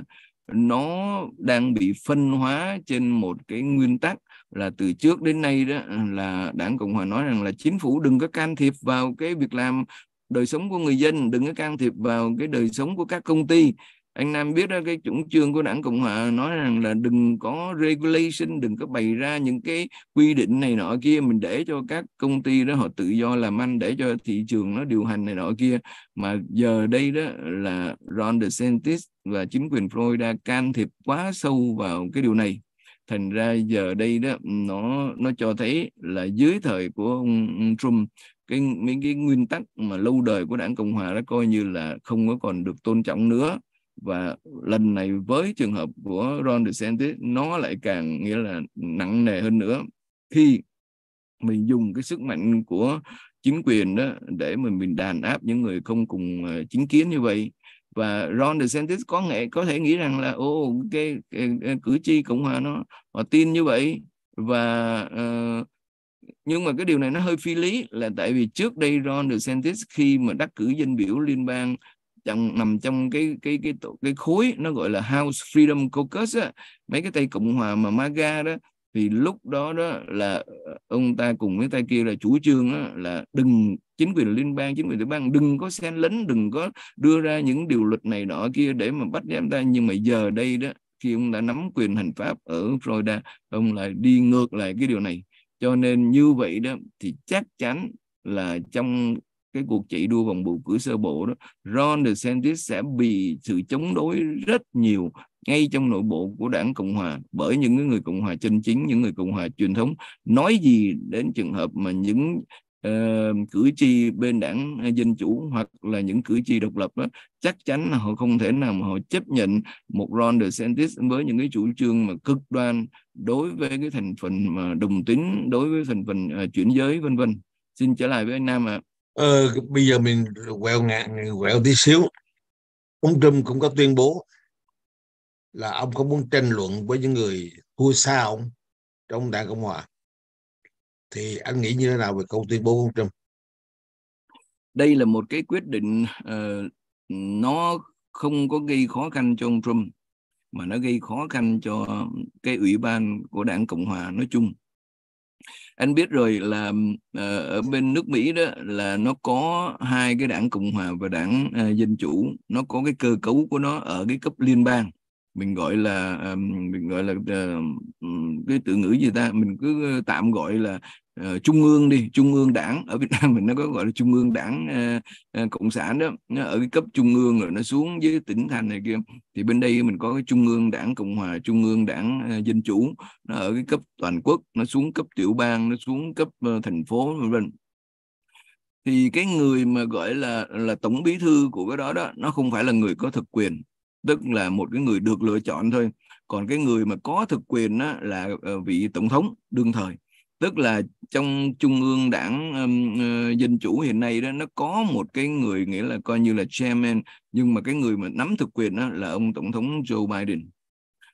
nó đang bị phân hóa trên một cái nguyên tắc là từ trước đến nay đó là đảng cộng hòa nói rằng là chính phủ đừng có can thiệp vào cái việc làm đời sống của người dân đừng có can thiệp vào cái đời sống của các công ty anh Nam biết đó, cái chủ trương của đảng Cộng Hòa nói rằng là đừng có regulation đừng có bày ra những cái quy định này nọ kia mình để cho các công ty đó họ tự do làm ăn để cho thị trường nó điều hành này nọ kia mà giờ đây đó là Ron DeSantis và chính quyền Florida can thiệp quá sâu vào cái điều này thành ra giờ đây đó nó nó cho thấy là dưới thời của ông Trump cái những cái nguyên tắc mà lâu đời của đảng cộng hòa đó coi như là không có còn được tôn trọng nữa và lần này với trường hợp của Ron DeSantis nó lại càng nghĩa là nặng nề hơn nữa khi mình dùng cái sức mạnh của chính quyền đó để mình mình đàn áp những người không cùng ờ, chính kiến như vậy và Ron DeSantis có nghệ có thể nghĩ rằng là ô cái, cái, cái cử tri cộng hòa nó họ tin như vậy và uh, nhưng mà cái điều này nó hơi phi lý là tại vì trước đây Ron DeSantis khi mà đắc cử dân biểu liên bang trong nằm trong cái cái cái cái, khối nó gọi là House Freedom Caucus á, mấy cái tay cộng hòa mà MAGA đó thì lúc đó đó là ờ, ông ta cùng với tay kia là chủ trương đó, là đừng chính quyền liên bang chính quyền tiểu bang đừng có xen lấn đừng có đưa ra những điều luật này nọ kia để mà bắt giam ta nhưng mà giờ đây đó khi ông đã nắm quyền hành pháp ở Florida ông lại đi ngược lại cái điều này cho nên như vậy đó thì chắc chắn là trong cái cuộc chạy đua vòng bầu cử sơ bộ đó Ron DeSantis sẽ bị sự chống đối rất nhiều ngay trong nội bộ của đảng cộng hòa bởi những người cộng hòa chân chính những người cộng hòa truyền thống nói gì đến trường hợp mà những uh, cử tri bên đảng ờ, dân chủ hoặc là những cử tri độc lập đó, chắc chắn là họ không thể nào mà họ chấp nhận một Ron DeSantis với những cái chủ trương mà cực đoan đối với cái thành phần mà đồng tính đối với thành phần uh, chuyển giới vân vân xin trở lại với anh Nam ạ à ờ, bây giờ mình quẹo ngạn quẹo tí xíu ông Trump cũng có tuyên bố là ông không muốn tranh luận với những người thua xa ông trong đảng cộng hòa thì anh nghĩ như thế nào về câu tuyên bố của ông Trump đây là một cái quyết định uh, nó không có gây khó khăn cho ông Trump mà nó gây khó khăn cho cái ủy ban của đảng cộng hòa nói chung anh biết rồi là ờ, ở bên nước Mỹ đó là nó có hai cái đảng Cộng hòa và đảng ờ, Dân chủ nó có cái cơ cấu của nó ở cái cấp liên bang mình gọi là ờ, mình gọi là cái từ ngữ gì ta mình cứ tạm gọi là Ờ, trung ương đi trung ương đảng ở việt nam mình nó có gọi là trung ương đảng uh, cộng sản đó nó ở cái cấp trung ương rồi nó xuống dưới tỉnh thành này kia thì bên đây mình có cái trung ương đảng cộng hòa trung ương đảng uh, dân chủ nó ở cái cấp toàn quốc nó xuống cấp tiểu bang nó xuống cấp uh, thành phố vân vân thì cái người mà gọi là là tổng bí thư của cái đó đó nó không phải là người có thực quyền tức là một cái người được lựa chọn thôi còn cái người mà có thực quyền đó là vị tổng thống đương thời tức là trong trung ương đảng um, dân chủ hiện nay đó nó có một cái người nghĩa là coi như là chairman nhưng mà cái người mà nắm thực quyền đó là ông tổng thống Joe Biden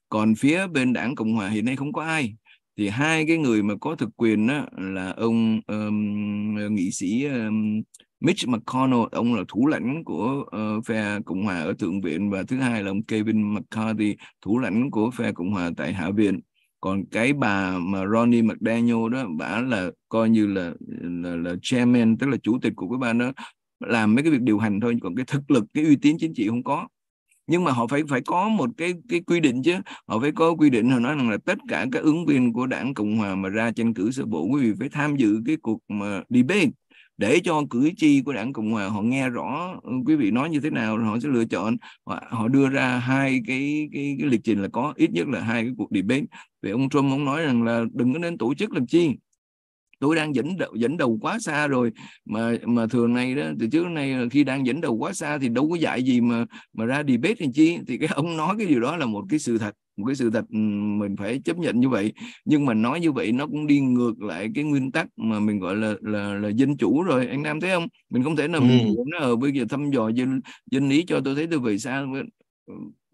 còn phía bên đảng cộng hòa hiện nay không có ai thì hai cái người mà có thực quyền đó là ông um, nghị sĩ um, Mitch McConnell ông là thủ lãnh của uh, phe cộng hòa ở thượng viện và thứ hai là ông Kevin McCarthy thủ lãnh của phe cộng hòa tại hạ viện còn cái bà mà Ronnie McDaniel đó bà là coi như là là, là chairman tức là chủ tịch của cái ban đó làm mấy cái việc điều hành thôi còn cái thực lực cái uy tín chính trị không có nhưng mà họ phải phải có một cái cái quy định chứ họ phải có quy định họ nói rằng là tất cả các ứng viên của đảng cộng hòa mà ra tranh cử sơ bộ quý vị phải tham dự cái cuộc mà debate để cho cử tri của đảng cộng hòa họ nghe rõ ừ, quý vị nói như thế nào rồi họ sẽ lựa chọn họ, đưa ra hai cái, cái cái lịch trình là có ít nhất là hai cái cuộc debate về ông trump ông nói rằng là đừng có nên tổ chức làm chi tôi đang dẫn đầu, dẫn đầu quá xa rồi mà mà thường này đó từ trước nay khi đang dẫn đầu quá xa thì đâu có dạy gì mà mà ra debate hay chi thì cái ông nói cái điều đó là một cái sự thật một cái sự thật mình phải chấp nhận như vậy nhưng mà nói như vậy nó cũng đi ngược lại cái nguyên tắc mà mình gọi là là là dân chủ rồi anh Nam thấy không mình không thể nào ừ. mình nó ở bây giờ thăm dò dân dân ý cho tôi thấy tôi về xa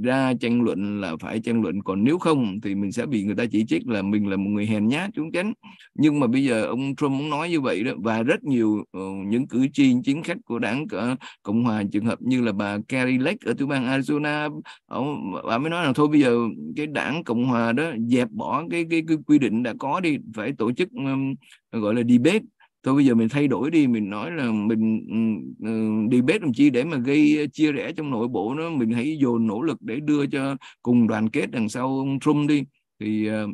ra tranh luận là phải tranh luận còn nếu không thì mình sẽ bị người ta chỉ trích là mình là một người hèn nhát chúng tránh nhưng mà bây giờ ông Trump muốn nói như vậy đó và rất nhiều ờ, những cử tri chính khách của đảng ờ, cộng hòa trường hợp như là bà Carrie Lake ở tiểu bang Arizona ông, ờ, bà mới nói là thôi bây giờ cái đảng cộng hòa đó dẹp bỏ cái cái, cái quy định đã có đi phải tổ chức um, gọi là debate thôi bây giờ mình thay đổi đi mình nói là mình uh, đi bếp đồng chi để mà gây chia rẽ trong nội bộ nó mình hãy dồn nỗ lực để đưa cho cùng đoàn kết đằng sau ông Trump đi thì uh,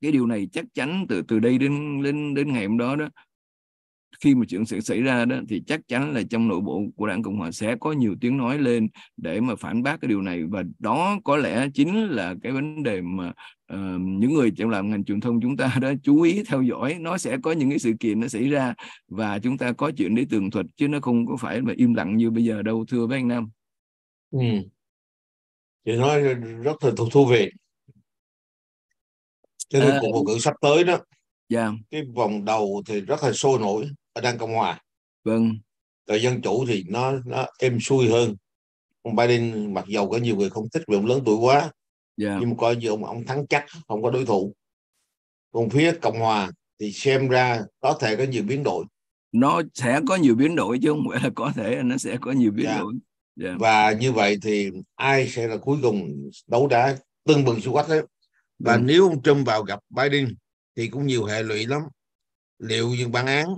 cái điều này chắc chắn từ từ đây đến đến đến ngày hôm đó đó khi mà chuyện sự xảy ra đó thì chắc chắn là trong nội bộ của đảng cộng hòa sẽ có nhiều tiếng nói lên để mà phản bác cái điều này và đó có lẽ chính là cái vấn đề mà uh, những người trong làm ngành truyền thông chúng ta đó chú ý theo dõi nó sẽ có những cái sự kiện nó xảy ra và chúng ta có chuyện để tường thuật chứ nó không có phải mà im lặng như bây giờ đâu thưa với anh Nam. Ừ. Chị nói rất là thú vị. Cho nên cuộc bầu cử sắp tới đó. Yeah. Dạ. Cái vòng đầu thì rất là sôi nổi ở Đảng Cộng Hòa. Vâng. Rồi dân chủ thì nó nó êm xuôi hơn. Ông Biden mặc dầu có nhiều người không thích vì ông lớn tuổi quá yeah. Dạ. nhưng mà coi như ông ông thắng chắc không có đối thủ còn phía cộng hòa thì xem ra có thể có nhiều biến đổi nó sẽ có nhiều biến đổi chứ không phải là có thể nó sẽ có nhiều biến yeah. Dạ. đổi yeah. Dạ. và như vậy thì ai sẽ là cuối cùng đấu đá tương bừng xung quanh đấy và ừ. nếu ông Trump vào gặp Biden thì cũng nhiều hệ lụy lắm liệu những bản án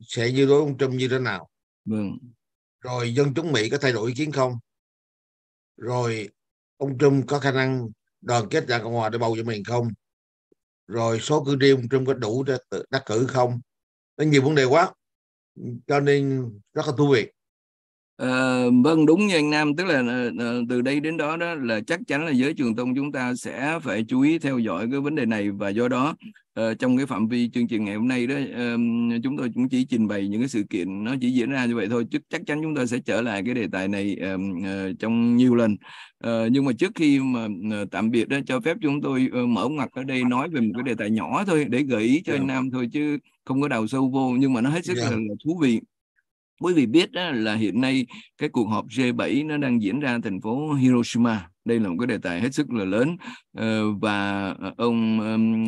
sẽ như đối ông Trump như thế nào vâng. rồi dân chúng Mỹ có thay đổi ý kiến không rồi ông Trump có khả năng đoàn kết đảng Cộng hòa để bầu cho mình không rồi số cử tri ông Trump có đủ để đắc cử không nó nhiều vấn đề quá cho nên rất là thú vị À, vâng đúng như anh Nam tức là ờ, ờ, từ đây đến đó đó là chắc chắn là giới trường tông chúng ta sẽ phải chú ý theo dõi cái vấn đề này và do đó uh, trong cái phạm vi chương trình ngày hôm nay đó uh, chúng tôi cũng chỉ trình bày những cái sự kiện nó chỉ diễn ra như vậy thôi chứ chắc chắn chúng ta sẽ trở lại cái đề tài này uh, uh, trong nhiều lần uh, nhưng mà trước khi mà uh, tạm biệt đó cho phép chúng tôi uh, mở ngoặt ở đây nói về một cái đề tài nhỏ thôi để gợi ý cho yeah. anh dạ. Nam thôi chứ không có đào sâu vô nhưng mà nó hết sức yeah. Dạ. là thú vị quý vị biết đó là hiện nay cái cuộc họp G7 nó đang diễn ra thành phố Hiroshima đây là một cái đề tài hết sức là lớn ờ, và ờ, ông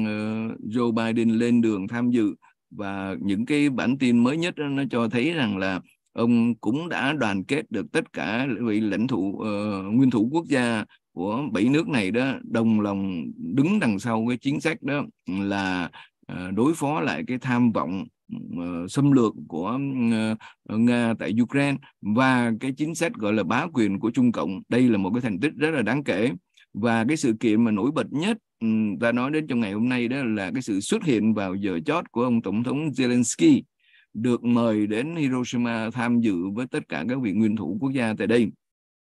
ờ, Joe Biden lên đường tham dự và những cái bản tin mới nhất nó cho thấy rằng là ông cũng đã đoàn kết được tất cả vị lãnh thủ nguyên thủ quốc gia của bảy nước này đó đồng lòng đứng đằng sau cái chính sách đó là đối phó lại cái tham vọng Ờ, xâm lược của ờ, ờ, Nga tại Ukraine và cái chính sách gọi là bá quyền của Trung Cộng. Đây là một cái thành tích rất là đáng kể. Và cái sự kiện mà nổi bật nhất ừ, ta nói đến trong ngày hôm nay đó là cái sự xuất hiện vào giờ chót của ông Tổng thống Zelensky được mời đến Hiroshima tham dự với tất cả các vị nguyên thủ quốc gia tại đây.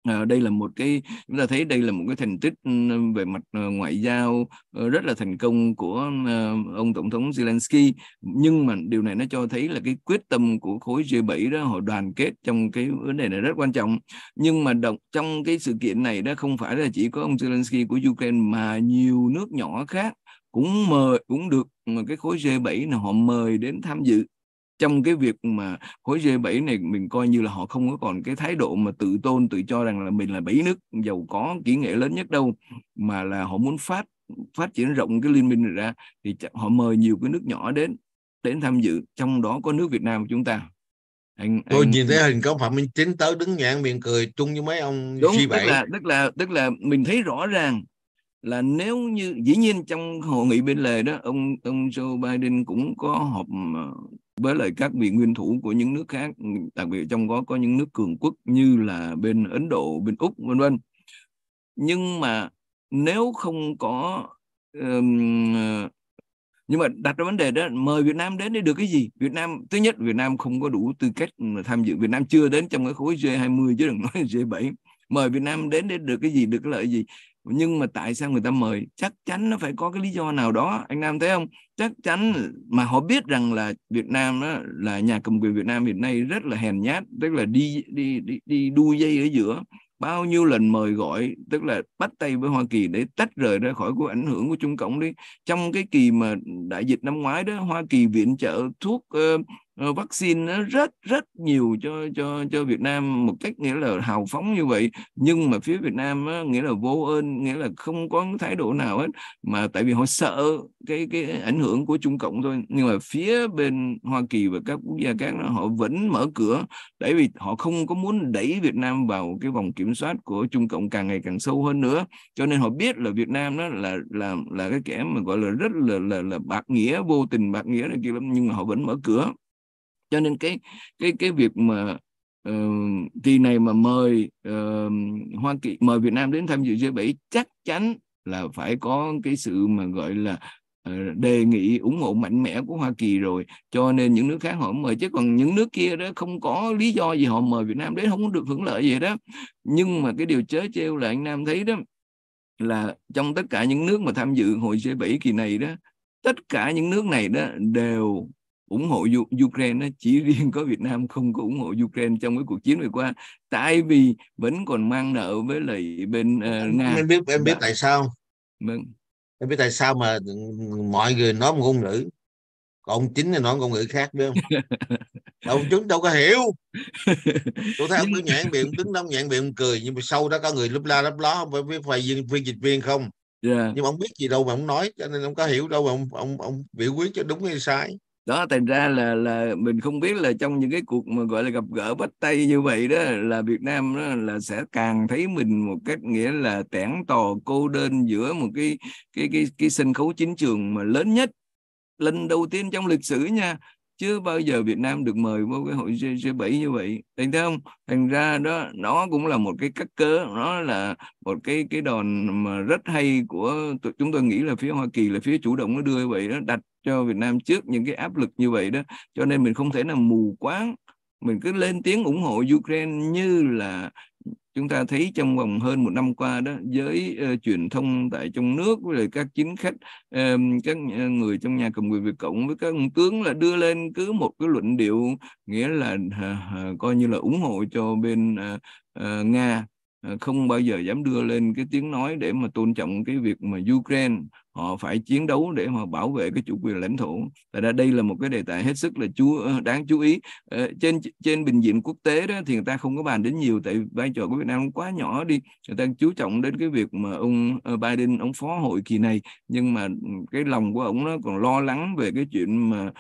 À, đây là một cái chúng ta thấy đây là một cái thành tích ừ, về mặt ờ, ngoại giao ờ, rất là thành công của ông tổng thống Zelensky nhưng mà điều này nó cho thấy là cái quyết tâm của khối G7 đó họ đoàn kết trong cái vấn đề này rất quan trọng nhưng mà đọc trong cái sự kiện này đó không phải là chỉ có ông Zelensky của Ukraine mà nhiều nước nhỏ khác cũng mời cũng được cái khối G7 là họ mời đến tham dự trong cái việc mà khối G7 này mình coi như là họ không có còn cái thái độ mà tự tôn tự cho rằng là mình là bảy nước giàu có kỹ nghệ lớn nhất đâu mà là họ muốn phát phát triển rộng cái liên minh này ra thì họ mời nhiều cái nước nhỏ đến đến tham dự trong đó có nước Việt Nam của chúng ta anh, tôi anh... nhìn thấy hình có phạm minh chính tới đứng nhạn miệng cười chung với mấy ông đúng G7. tức là tức là tức là mình thấy rõ ràng là nếu như dĩ nhiên trong hội nghị bên lề đó ông ông Joe Biden cũng có họp ờ, với lại các vị nguyên thủ của những nước khác ừ, đặc biệt trong đó có những nước cường quốc như là bên Ấn Độ bên Úc vân vân nhưng mà nếu không có um, nhưng mà đặt ra vấn đề đó mời Việt Nam đến để được cái gì Việt Nam thứ nhất Việt Nam không có đủ tư cách mà tham dự Việt Nam chưa đến trong cái khối G20 chứ đừng nói G7 mời Việt Nam đến để được cái gì được cái lợi gì nhưng mà tại sao người ta mời chắc chắn nó phải có cái lý do nào đó anh Nam thấy không chắc chắn mà họ biết rằng là Việt Nam đó là nhà cầm quyền Việt Nam hiện nay rất là hèn nhát tức là đi đi đi, đi đu dây ở giữa bao nhiêu lần mời gọi tức là bắt tay với Hoa Kỳ để tách rời ra khỏi của ảnh hưởng của Trung Cộng đi trong cái kỳ mà đại dịch năm ngoái đó Hoa Kỳ viện trợ thuốc uh, Ờ, vaccine nó rất rất nhiều cho cho cho Việt Nam một cách nghĩa là hào phóng như vậy nhưng mà phía Việt Nam á, nghĩa là vô ơn nghĩa là không có thái độ nào hết mà tại vì họ sợ cái cái ảnh hưởng của Trung Cộng thôi nhưng mà phía bên Hoa Kỳ và các quốc gia khác đó, họ vẫn mở cửa tại vì họ không có muốn đẩy Việt Nam vào cái vòng kiểm soát của Trung Cộng càng ngày càng sâu hơn nữa cho nên họ biết là Việt Nam đó là là là cái kẻ mà gọi là rất là là, là bạc nghĩa vô tình bạc nghĩa này kia lắm nhưng mà họ vẫn mở cửa cho nên cái cái cái việc mà uh, kỳ này mà mời uh, Hoa Kỳ mời Việt Nam đến tham dự G7 chắc chắn là phải có cái sự mà gọi là ờ, đề nghị ủng hộ mạnh mẽ của Hoa Kỳ rồi cho nên những nước khác họ mời chứ còn những nước kia đó không có lý do gì họ mời Việt Nam đến không có được hưởng lợi gì đó nhưng mà cái điều chớ trêu là anh Nam thấy đó là trong tất cả những nước mà tham dự hội G7 kỳ này đó tất cả những nước này đó đều ủng hộ Ukraine đó, chỉ riêng có Việt Nam không có ủng hộ Ukraine trong cái cuộc chiến vừa qua tại vì vẫn còn mang nợ với lại bên uh, Nga em biết em biết dạ. tại sao vâng. em biết tại sao mà mọi người nói một ngôn ngữ còn chính là nói ngôn ngữ khác biết không ông chúng đâu có hiểu tôi thấy ông cứ nhãn miệng đứng đó nhãn miệng cười nhưng mà sau đó có người lúc la lúc ló không phải phải viên viên dịch viên không yeah. Dạ. nhưng mà ông biết gì đâu mà ông nói cho nên ông có hiểu đâu mà ông ông ông biểu quyết cho đúng hay sai đó thành ra là là mình không biết là trong những cái cuộc mà gọi là gặp gỡ bắt tay như vậy đó là Việt Nam đó là sẽ càng thấy mình một cách nghĩa là tẻn tò cô đơn giữa một cái cái cái cái sân khấu chính trường mà lớn nhất lần đầu tiên trong lịch sử nha chưa bao giờ Việt Nam được mời vào cái hội G7 như vậy thành thấy không thành ra đó nó cũng là một cái cắt cớ nó là một cái cái đòn mà rất hay của chúng tôi nghĩ là phía Hoa Kỳ là phía chủ động nó đưa vậy đó đặt cho Việt Nam trước những cái áp lực như vậy đó cho nên mình không thể nào mù quáng mình cứ lên tiếng ủng hộ Ukraine như là chúng ta thấy trong vòng hơn một năm qua đó giới uh, truyền thông tại trong nước rồi các chính khách uh, các ờ, người trong nhà cầm quyền Việt cộng với các ông tướng là đưa lên cứ một cái luận điệu nghĩa là uh, uh, coi như là ủng hộ cho bên uh, uh, nga không bao giờ dám đưa lên cái tiếng nói để mà tôn trọng cái việc mà Ukraine họ phải chiến đấu để mà bảo vệ cái chủ quyền lãnh thổ tại ra đây là một cái đề tài hết sức là chú ờ, đáng chú ý ờ, trên trên bình diện quốc tế đó thì người ta không có bàn đến nhiều tại vai trò của Việt Nam quá nhỏ đi người ta chú trọng đến cái việc mà ông ờ, Biden ông phó hội kỳ này nhưng mà ừ, cái lòng của ông nó còn lo lắng về cái chuyện mà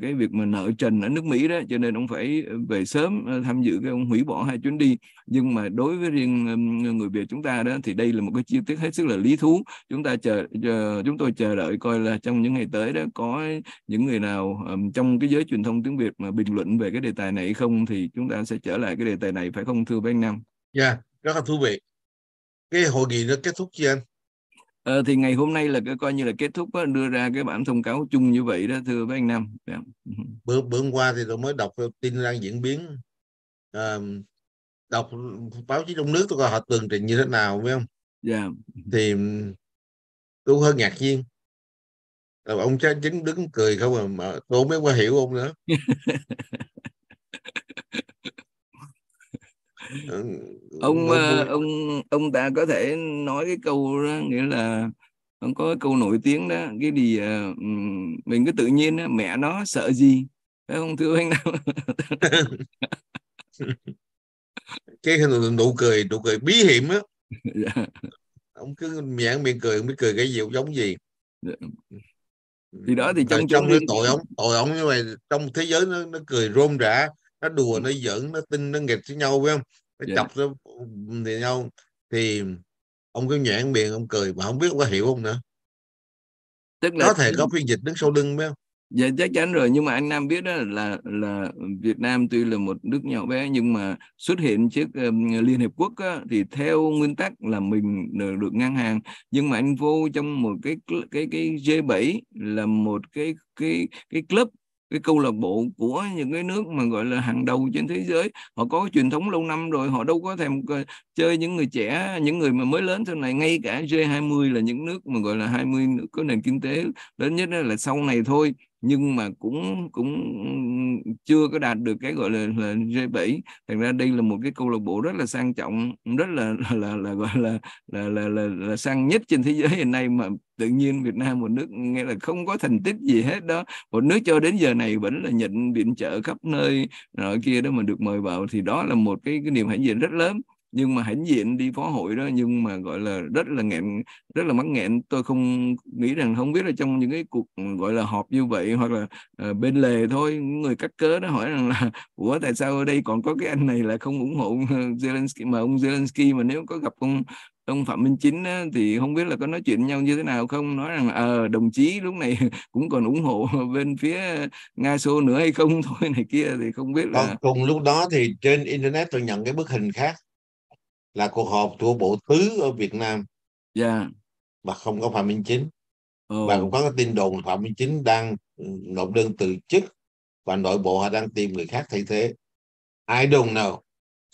cái việc mà nợ trần ở nước Mỹ đó cho nên ông phải về sớm tham dự cái ông hủy bỏ hai chuyến đi nhưng mà đối với riêng người Việt chúng ta đó thì đây là một cái chi tiết hết sức là lý thú chúng ta chờ giờ chúng tôi chờ đợi coi là trong những ngày tới đó có những người nào um, trong cái giới truyền thông tiếng Việt mà bình luận về cái đề tài này không thì chúng ta sẽ trở lại cái đề tài này phải không thưa với anh Nam? Dạ, yeah, rất là thú vị. Cái hội nghị nó kết thúc chưa anh? Ờ, thì ngày hôm nay là cái coi như là kết thúc đó, đưa ra cái bản thông cáo chung như vậy đó thưa với anh Nam. Yeah. Dạ. Bữa bữa hôm qua thì tôi mới đọc tin đang diễn biến um, đọc báo chí trong nước tôi coi họ tường trình như thế nào phải không? Dạ. Yeah. Thì tôi hơi ngạc nhiên là ờ, ông cha chính đứng cười không à mà tôi mới qua hiểu ông nữa ừ, ông ông, ờ, ông ông ta có thể nói cái câu đó, nghĩa là ông có cái câu nổi tiếng đó cái gì uh, mình cứ tự nhiên đó, mẹ nó sợ gì phải không thưa anh đâu cái nụ cười nụ cười bí hiểm á dạ ông cứ miệng miệng cười ông biết cười cái gì giống gì dạ. ừ. thì đó thì trong, trong cái tội ông tội ông như mà trong thế giới nó nó cười rôm rã nó đùa ừ. nó giỡn nó tin nó nghịch với nhau phải không nó yeah. Dạ. chọc nó thì nhau thì ông cứ nhãn miệng ông cười mà không biết có hiểu không nữa tức là có thể có phiên dịch đứng sau lưng phải không dạ chắc chắn rồi nhưng mà anh Nam biết đó là là Việt Nam tuy là một nước nhỏ bé nhưng mà xuất hiện trước Liên Hiệp Quốc á, thì theo nguyên tắc là mình được ngang hàng nhưng mà anh vô trong một cái cái cái G7 là một cái cái cái club cái câu lạc bộ của những cái nước mà gọi là hàng đầu trên thế giới họ có truyền thống lâu năm rồi họ đâu có thèm chơi những người trẻ những người mà mới lớn sau này ngay cả G20 là những nước mà gọi là 20 nước có nền kinh tế lớn nhất là sau này thôi nhưng mà cũng cũng chưa có đạt được cái gọi là, là G7 thật ra đây là một cái câu lạc bộ rất là sang trọng rất là là là, gọi là là, là là là sang nhất trên thế giới hiện nay mà tự nhiên Việt Nam một nước nghe là không có thành tích gì hết đó một nước cho đến giờ này vẫn là nhận viện trợ khắp nơi nọ kia đó mà được mời vào thì đó là một cái, cái niềm hãnh diện rất lớn nhưng mà hãnh diện đi phó hội đó nhưng mà gọi là rất là nghẹn rất là mắc nghẹn tôi không nghĩ rằng không biết là trong những cái cuộc gọi là họp như vậy hoặc là uh, bên lề thôi người cắt cớ đó hỏi rằng là ủa tại sao ở đây còn có cái anh này là không ủng hộ ờ, Zelensky mà ông Zelensky mà nếu có gặp ông ông Phạm Minh Chính á, thì không biết là có nói chuyện nhau như thế nào không nói rằng ờ à, đồng chí lúc này cũng còn ủng hộ bên phía Nga xô nữa hay không thôi này kia thì không biết là cùng lúc đó thì trên internet tôi nhận cái bức hình khác là cuộc họp của bộ tứ ở Việt Nam yeah. Dạ. mà không có Phạm Minh Chính oh. và cũng có cái tin đồn Phạm Minh Chính đang ừ, nộp đơn từ chức và nội bộ họ đang tìm người khác thay thế ai đồn nào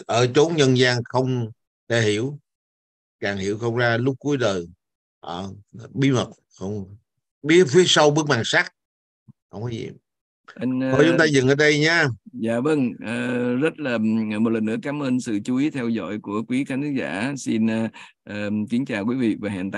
ở chốn nhân gian không để hiểu càng hiểu không ra lúc cuối đời à, bí mật không biết phía sau bức màn sắt không có gì anh thôi ờ, chúng ta dừng ở đây nha dạ vâng uh, rất là một lần nữa cảm ơn sự chú ý theo dõi của quý khán giả xin uh, kính chào quý vị và hẹn